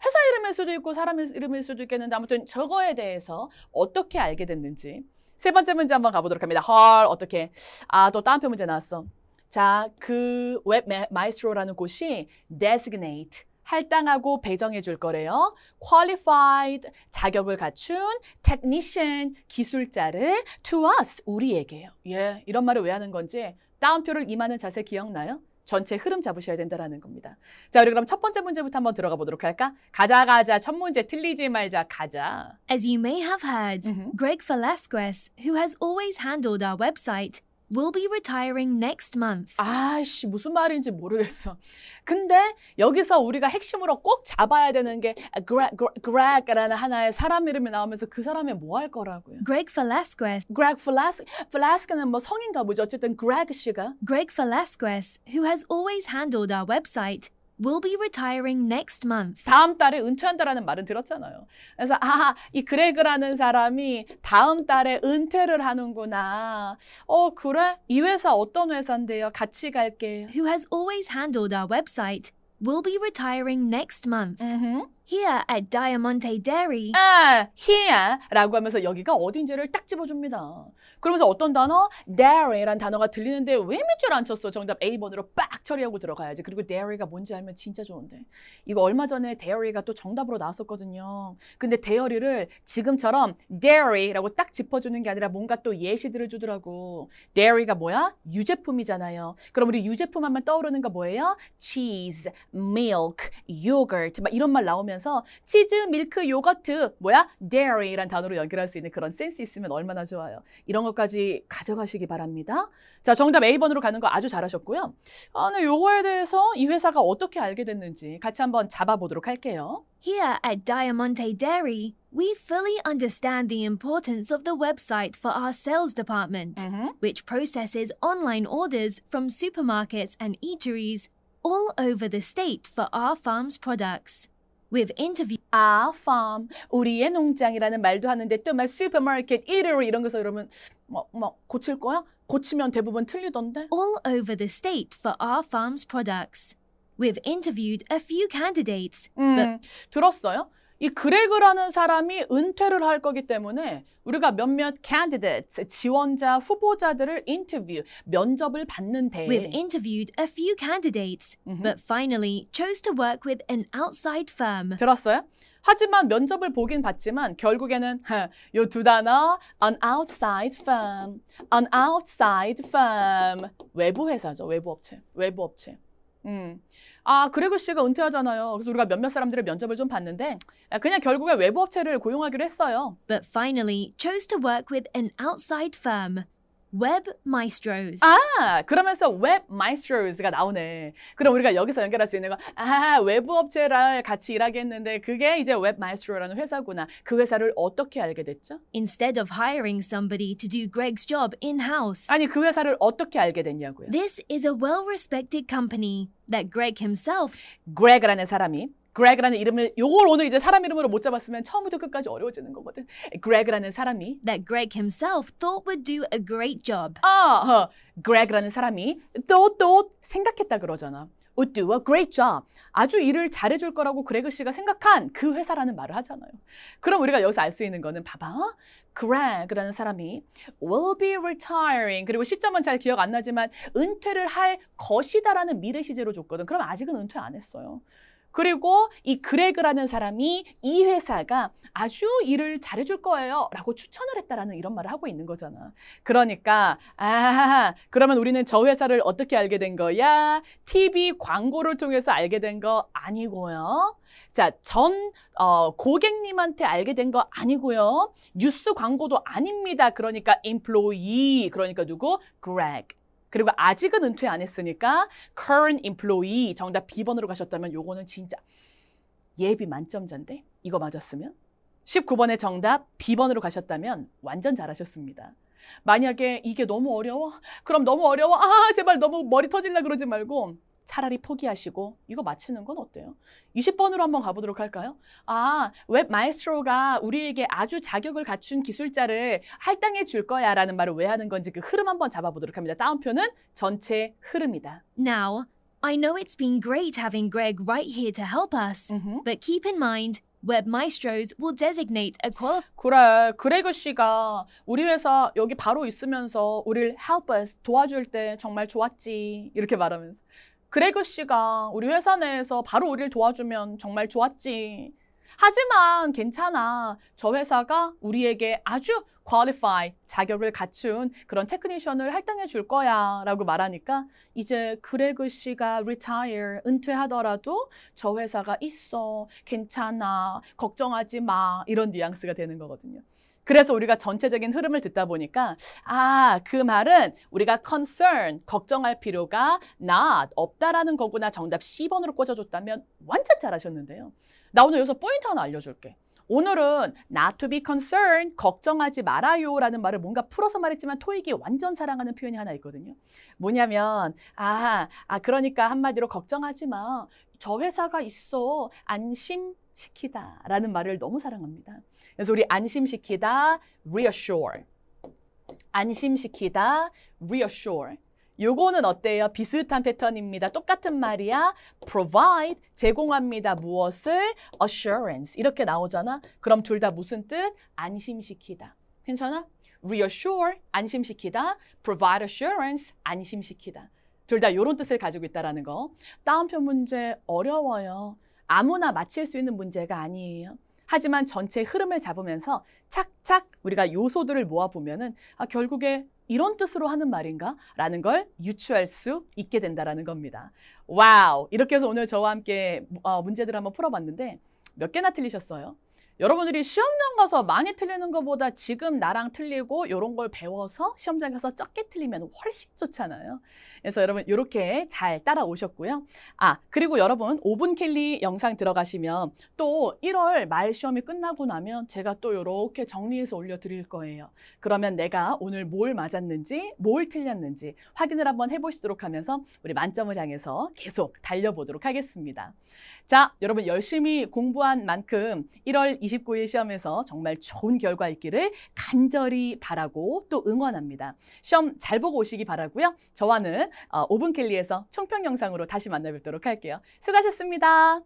회사 이름일 수도 있고 사람 이름일 수도 있겠는데 아무튼 저거에 대해서 어떻게 알게 됐는지 세 번째 문제 한번 가보도록 합니다. 헐 어떻게 아또 다운표 문제 나왔어. 자, 그 웹 마이스트로라는 곳이 designate 할당하고 배정해 줄 거래요. qualified 자격을 갖춘 technician 기술자를 to us 우리에게요. 예, 이런 말을 왜 하는 건지 따옴표를 임하는 자세 기억나요? 전체 흐름 잡으셔야 된다라는 겁니다. 자, 우리 그럼 첫 번째 문제부터 한번 들어가 보도록 할까? 가자 가자 첫 문제 틀리지 말자 가자. As you may have heard, mm-hmm. Greg Velasquez, who has always handled our website, will be retiring next month. 아씨 무슨 말인지 모르겠어. 근데 여기서 우리가 핵심으로 꼭 잡아야 되는 게 Greg, Greg라는 하나의 사람 이름이 나오면서 그 사람이 뭐 할 거라고요? Greg Velasquez. Greg Velas Velasquez는 뭐 성인가 보죠. 어쨌든 Greg 씨가. Greg Velasquez, who has always handled our website. will be retiring next month. 다음 달에 은퇴한다라는 말은 들었잖아요. 그래서 아, 이 그레그라는 사람이 다음 달에 은퇴를 하는구나. 어, 그래? 이 회사 어떤 회사인데요? 같이 갈게. Who has always handled our website will be retiring next month. Mm-hmm. here at Diamante Dairy. 아, here라고 하면서 여기가 어딘지를 딱 집어줍니다. 그러면서 어떤 단어? dairy란 단어가 들리는데 왜 밑줄 안 쳤어? 정답 A번으로 빡 처리하고 들어가야지. 그리고 dairy가 뭔지 알면 진짜 좋은데. 이거 얼마 전에 dairy가 또 정답으로 나왔었거든요. 근데 dairy를 지금처럼 dairy라고 딱 짚어주는 게 아니라 뭔가 또 예시들을 주더라고. dairy가 뭐야? 유제품이잖아요. 그럼 우리 유제품 하면 떠오르는 거 뭐예요? cheese, milk, yogurt 막 이런 말 나오면 하면서 치즈, 밀크, 요거트, 뭐야? dairy란 단어로 연결할 수 있는 그런 센스 있으면 얼마나 좋아요. 이런 것까지 가져가시기 바랍니다. 자, 정답 A번으로 가는 거 아주 잘하셨고요. 아, 네, 요거에 대해서 이 회사가 어떻게 알게 됐는지 같이 한번 잡아보도록 할게요. Here at Diamante Dairy, we fully understand the importance of the website for our sales department, mm-hmm. which processes online orders from supermarkets and eateries all over the state for our farm's products. We've interviewed our farm. 우리의 농장이라는 말도 하는데 또막 supermarket, eatery 이런 거서 이러면 뭐, 뭐 고칠 거야? 고치면 대부분 틀리던데. All over the state for our farm's products. We've interviewed a few candidates. 음, but... 들었어요? 이 그레그라는 사람이 은퇴를 할 거기 때문에 우리가 몇몇 candidates, 지원자, 후보자들을 인터뷰, 면접을 받는데 We've interviewed a few candidates, but finally chose to work with an outside firm. 들었어요? 하지만 면접을 보긴 봤지만 결국에는 요두 단어 an outside firm, an outside firm 외부 회사죠, 외부 업체, 외부 업체. 음. 아 그레그 씨가 은퇴하잖아요. 그래서 우리가 몇몇 사람들의 면접을 좀 봤는데 아, 그냥 결국에 외부 업체를 고용하기로 했어요. But finally chose to work with an outside firm. 웹 마이스트로즈. 아, 그러면서 웹 마이스트로즈가 나오네. 그럼 우리가 여기서 연결할 수 있는 건 아, 외부 업체랑 같이 일하게 는데 그게 이제 웹 마이스트로라는 회사구나. 그 회사를 어떻게 알게 됐죠? Instead of hiring somebody to do Greg's job in-house. 아니, 그 회사를 어떻게 알게 됐냐고요? This is a well-respected company that Greg himself. Greg라는 사람이 Greg라는 이름을 요걸 오늘 이제 사람 이름으로 못 잡았으면 처음부터 끝까지 어려워지는 거거든. Greg라는 사람이 that Greg himself thought would do a great job. 아, 어, Greg라는 사람이 또 또 생각했다 그러잖아. would do a great job. 아주 일을 잘해줄 거라고 그레그 씨가 생각한 그 회사라는 말을 하잖아요. 그럼 우리가 여기서 알 수 있는 거는 봐봐. Greg라는 사람이 will be retiring. 그리고 시점은 잘 기억 안 나지만 은퇴를 할 것이다라는 미래 시제로 줬거든. 그럼 아직은 은퇴 안 했어요. 그리고 이 그레그라는 사람이 이 회사가 아주 일을 잘해줄 거예요 라고 추천을 했다라는 이런 말을 하고 있는 거잖아. 그러니까 아 그러면 우리는 저 회사를 어떻게 알게 된 거야? TV 광고를 통해서 알게 된 거 아니고요. 자전 어, 고객님한테 알게 된 거 아니고요. 뉴스 광고도 아닙니다. 그러니까 employee 그러니까 누구? 그렉 그리고 아직은 은퇴 안 했으니까 current employee 정답 B번으로 가셨다면 요거는 진짜 예비 만점자인데 이거 맞았으면 19번의 정답 B번으로 가셨다면 완전 잘하셨습니다. 만약에 이게 너무 어려워? 그럼 너무 어려워? 아, 제발 너무 머리 터질라 그러지 말고 차라리 포기하시고 이거 맞추는건 어때요? 20번으로 한번 가보도록 할까요? 아, 웹 마에스트로가 우리에게 아주 자격을 갖춘 기술자를 할당해 줄 거야 라는 말을 왜 하는 건지 그 흐름 한번 잡아보도록 합니다. 다운표는 전체 흐름이다. Now, I know it's been great having Greg right here to help us, but keep in mind Web Maestros will designate a qual. 그래, 그레그 씨가 우리 회사 여기 바로 있으면서 우리를 help us 도와줄 때 정말 좋았지 이렇게 말하면서 그레그 씨가 우리 회사 내에서 바로 우리를 도와주면 정말 좋았지. 하지만 괜찮아. 저 회사가 우리에게 아주 qualify, 자격을 갖춘 그런 테크니션을 할당해 줄 거야. 라고 말하니까 이제 그레그 씨가 retire, 은퇴하더라도 저 회사가 있어. 괜찮아. 걱정하지 마. 이런 뉘앙스가 되는 거거든요. 그래서 우리가 전체적인 흐름을 듣다 보니까 아, 그 말은 우리가 concern, 걱정할 필요가 not, 없다라는 거구나 정답 10번으로 꽂아줬다면 완전 잘하셨는데요. 나 오늘 여기서 포인트 하나 알려줄게. 오늘은 not to be concerned, 걱정하지 말아요 라는 말을 뭔가 풀어서 말했지만 토익이 완전 사랑하는 표현이 하나 있거든요. 뭐냐면, 아, 아 그러니까 한마디로 걱정하지 마. 저 회사가 있어. 안심. 시키다 라는 말을 너무 사랑합니다. 그래서 우리 안심시키다, reassure. 안심시키다, reassure. 요거는 어때요? 비슷한 패턴입니다. 똑같은 말이야. provide, 제공합니다. 무엇을? assurance. 이렇게 나오잖아. 그럼 둘 다 무슨 뜻? 안심시키다. 괜찮아? reassure, 안심시키다. provide assurance, 안심시키다. 둘 다 요런 뜻을 가지고 있다라는 거. 다음표 문제 어려워요. 아무나 맞힐 수 있는 문제가 아니에요. 하지만 전체 흐름을 잡으면서 착착 우리가 요소들을 모아보면은 아, 결국에 이런 뜻으로 하는 말인가? 라는 걸 유추할 수 있게 된다라는 겁니다. 와우! 이렇게 해서 오늘 저와 함께 어, 문제들을 한번 풀어봤는데 몇 개나 틀리셨어요? 여러분들이 시험장 가서 많이 틀리는 것보다 지금 나랑 틀리고 이런 걸 배워서 시험장 가서 적게 틀리면 훨씬 좋잖아요. 그래서 여러분 이렇게 잘 따라오셨고요. 아 그리고 여러분 5분 캘리 영상 들어가시면 또 1월 말 시험이 끝나고 나면 제가 또 이렇게 정리해서 올려드릴 거예요. 그러면 내가 오늘 뭘 맞았는지 뭘 틀렸는지 확인을 한번 해보시도록 하면서 우리 만점을 향해서 계속 달려보도록 하겠습니다. 자 여러분 열심히 공부한 만큼 1월 29일 시험에서 정말 좋은 결과 있기를 간절히 바라고 또 응원합니다. 시험 잘 보고 오시기 바라고요. 저와는 5분 어, 캘리에서 총평 영상으로 다시 만나뵙도록 할게요. 수고하셨습니다.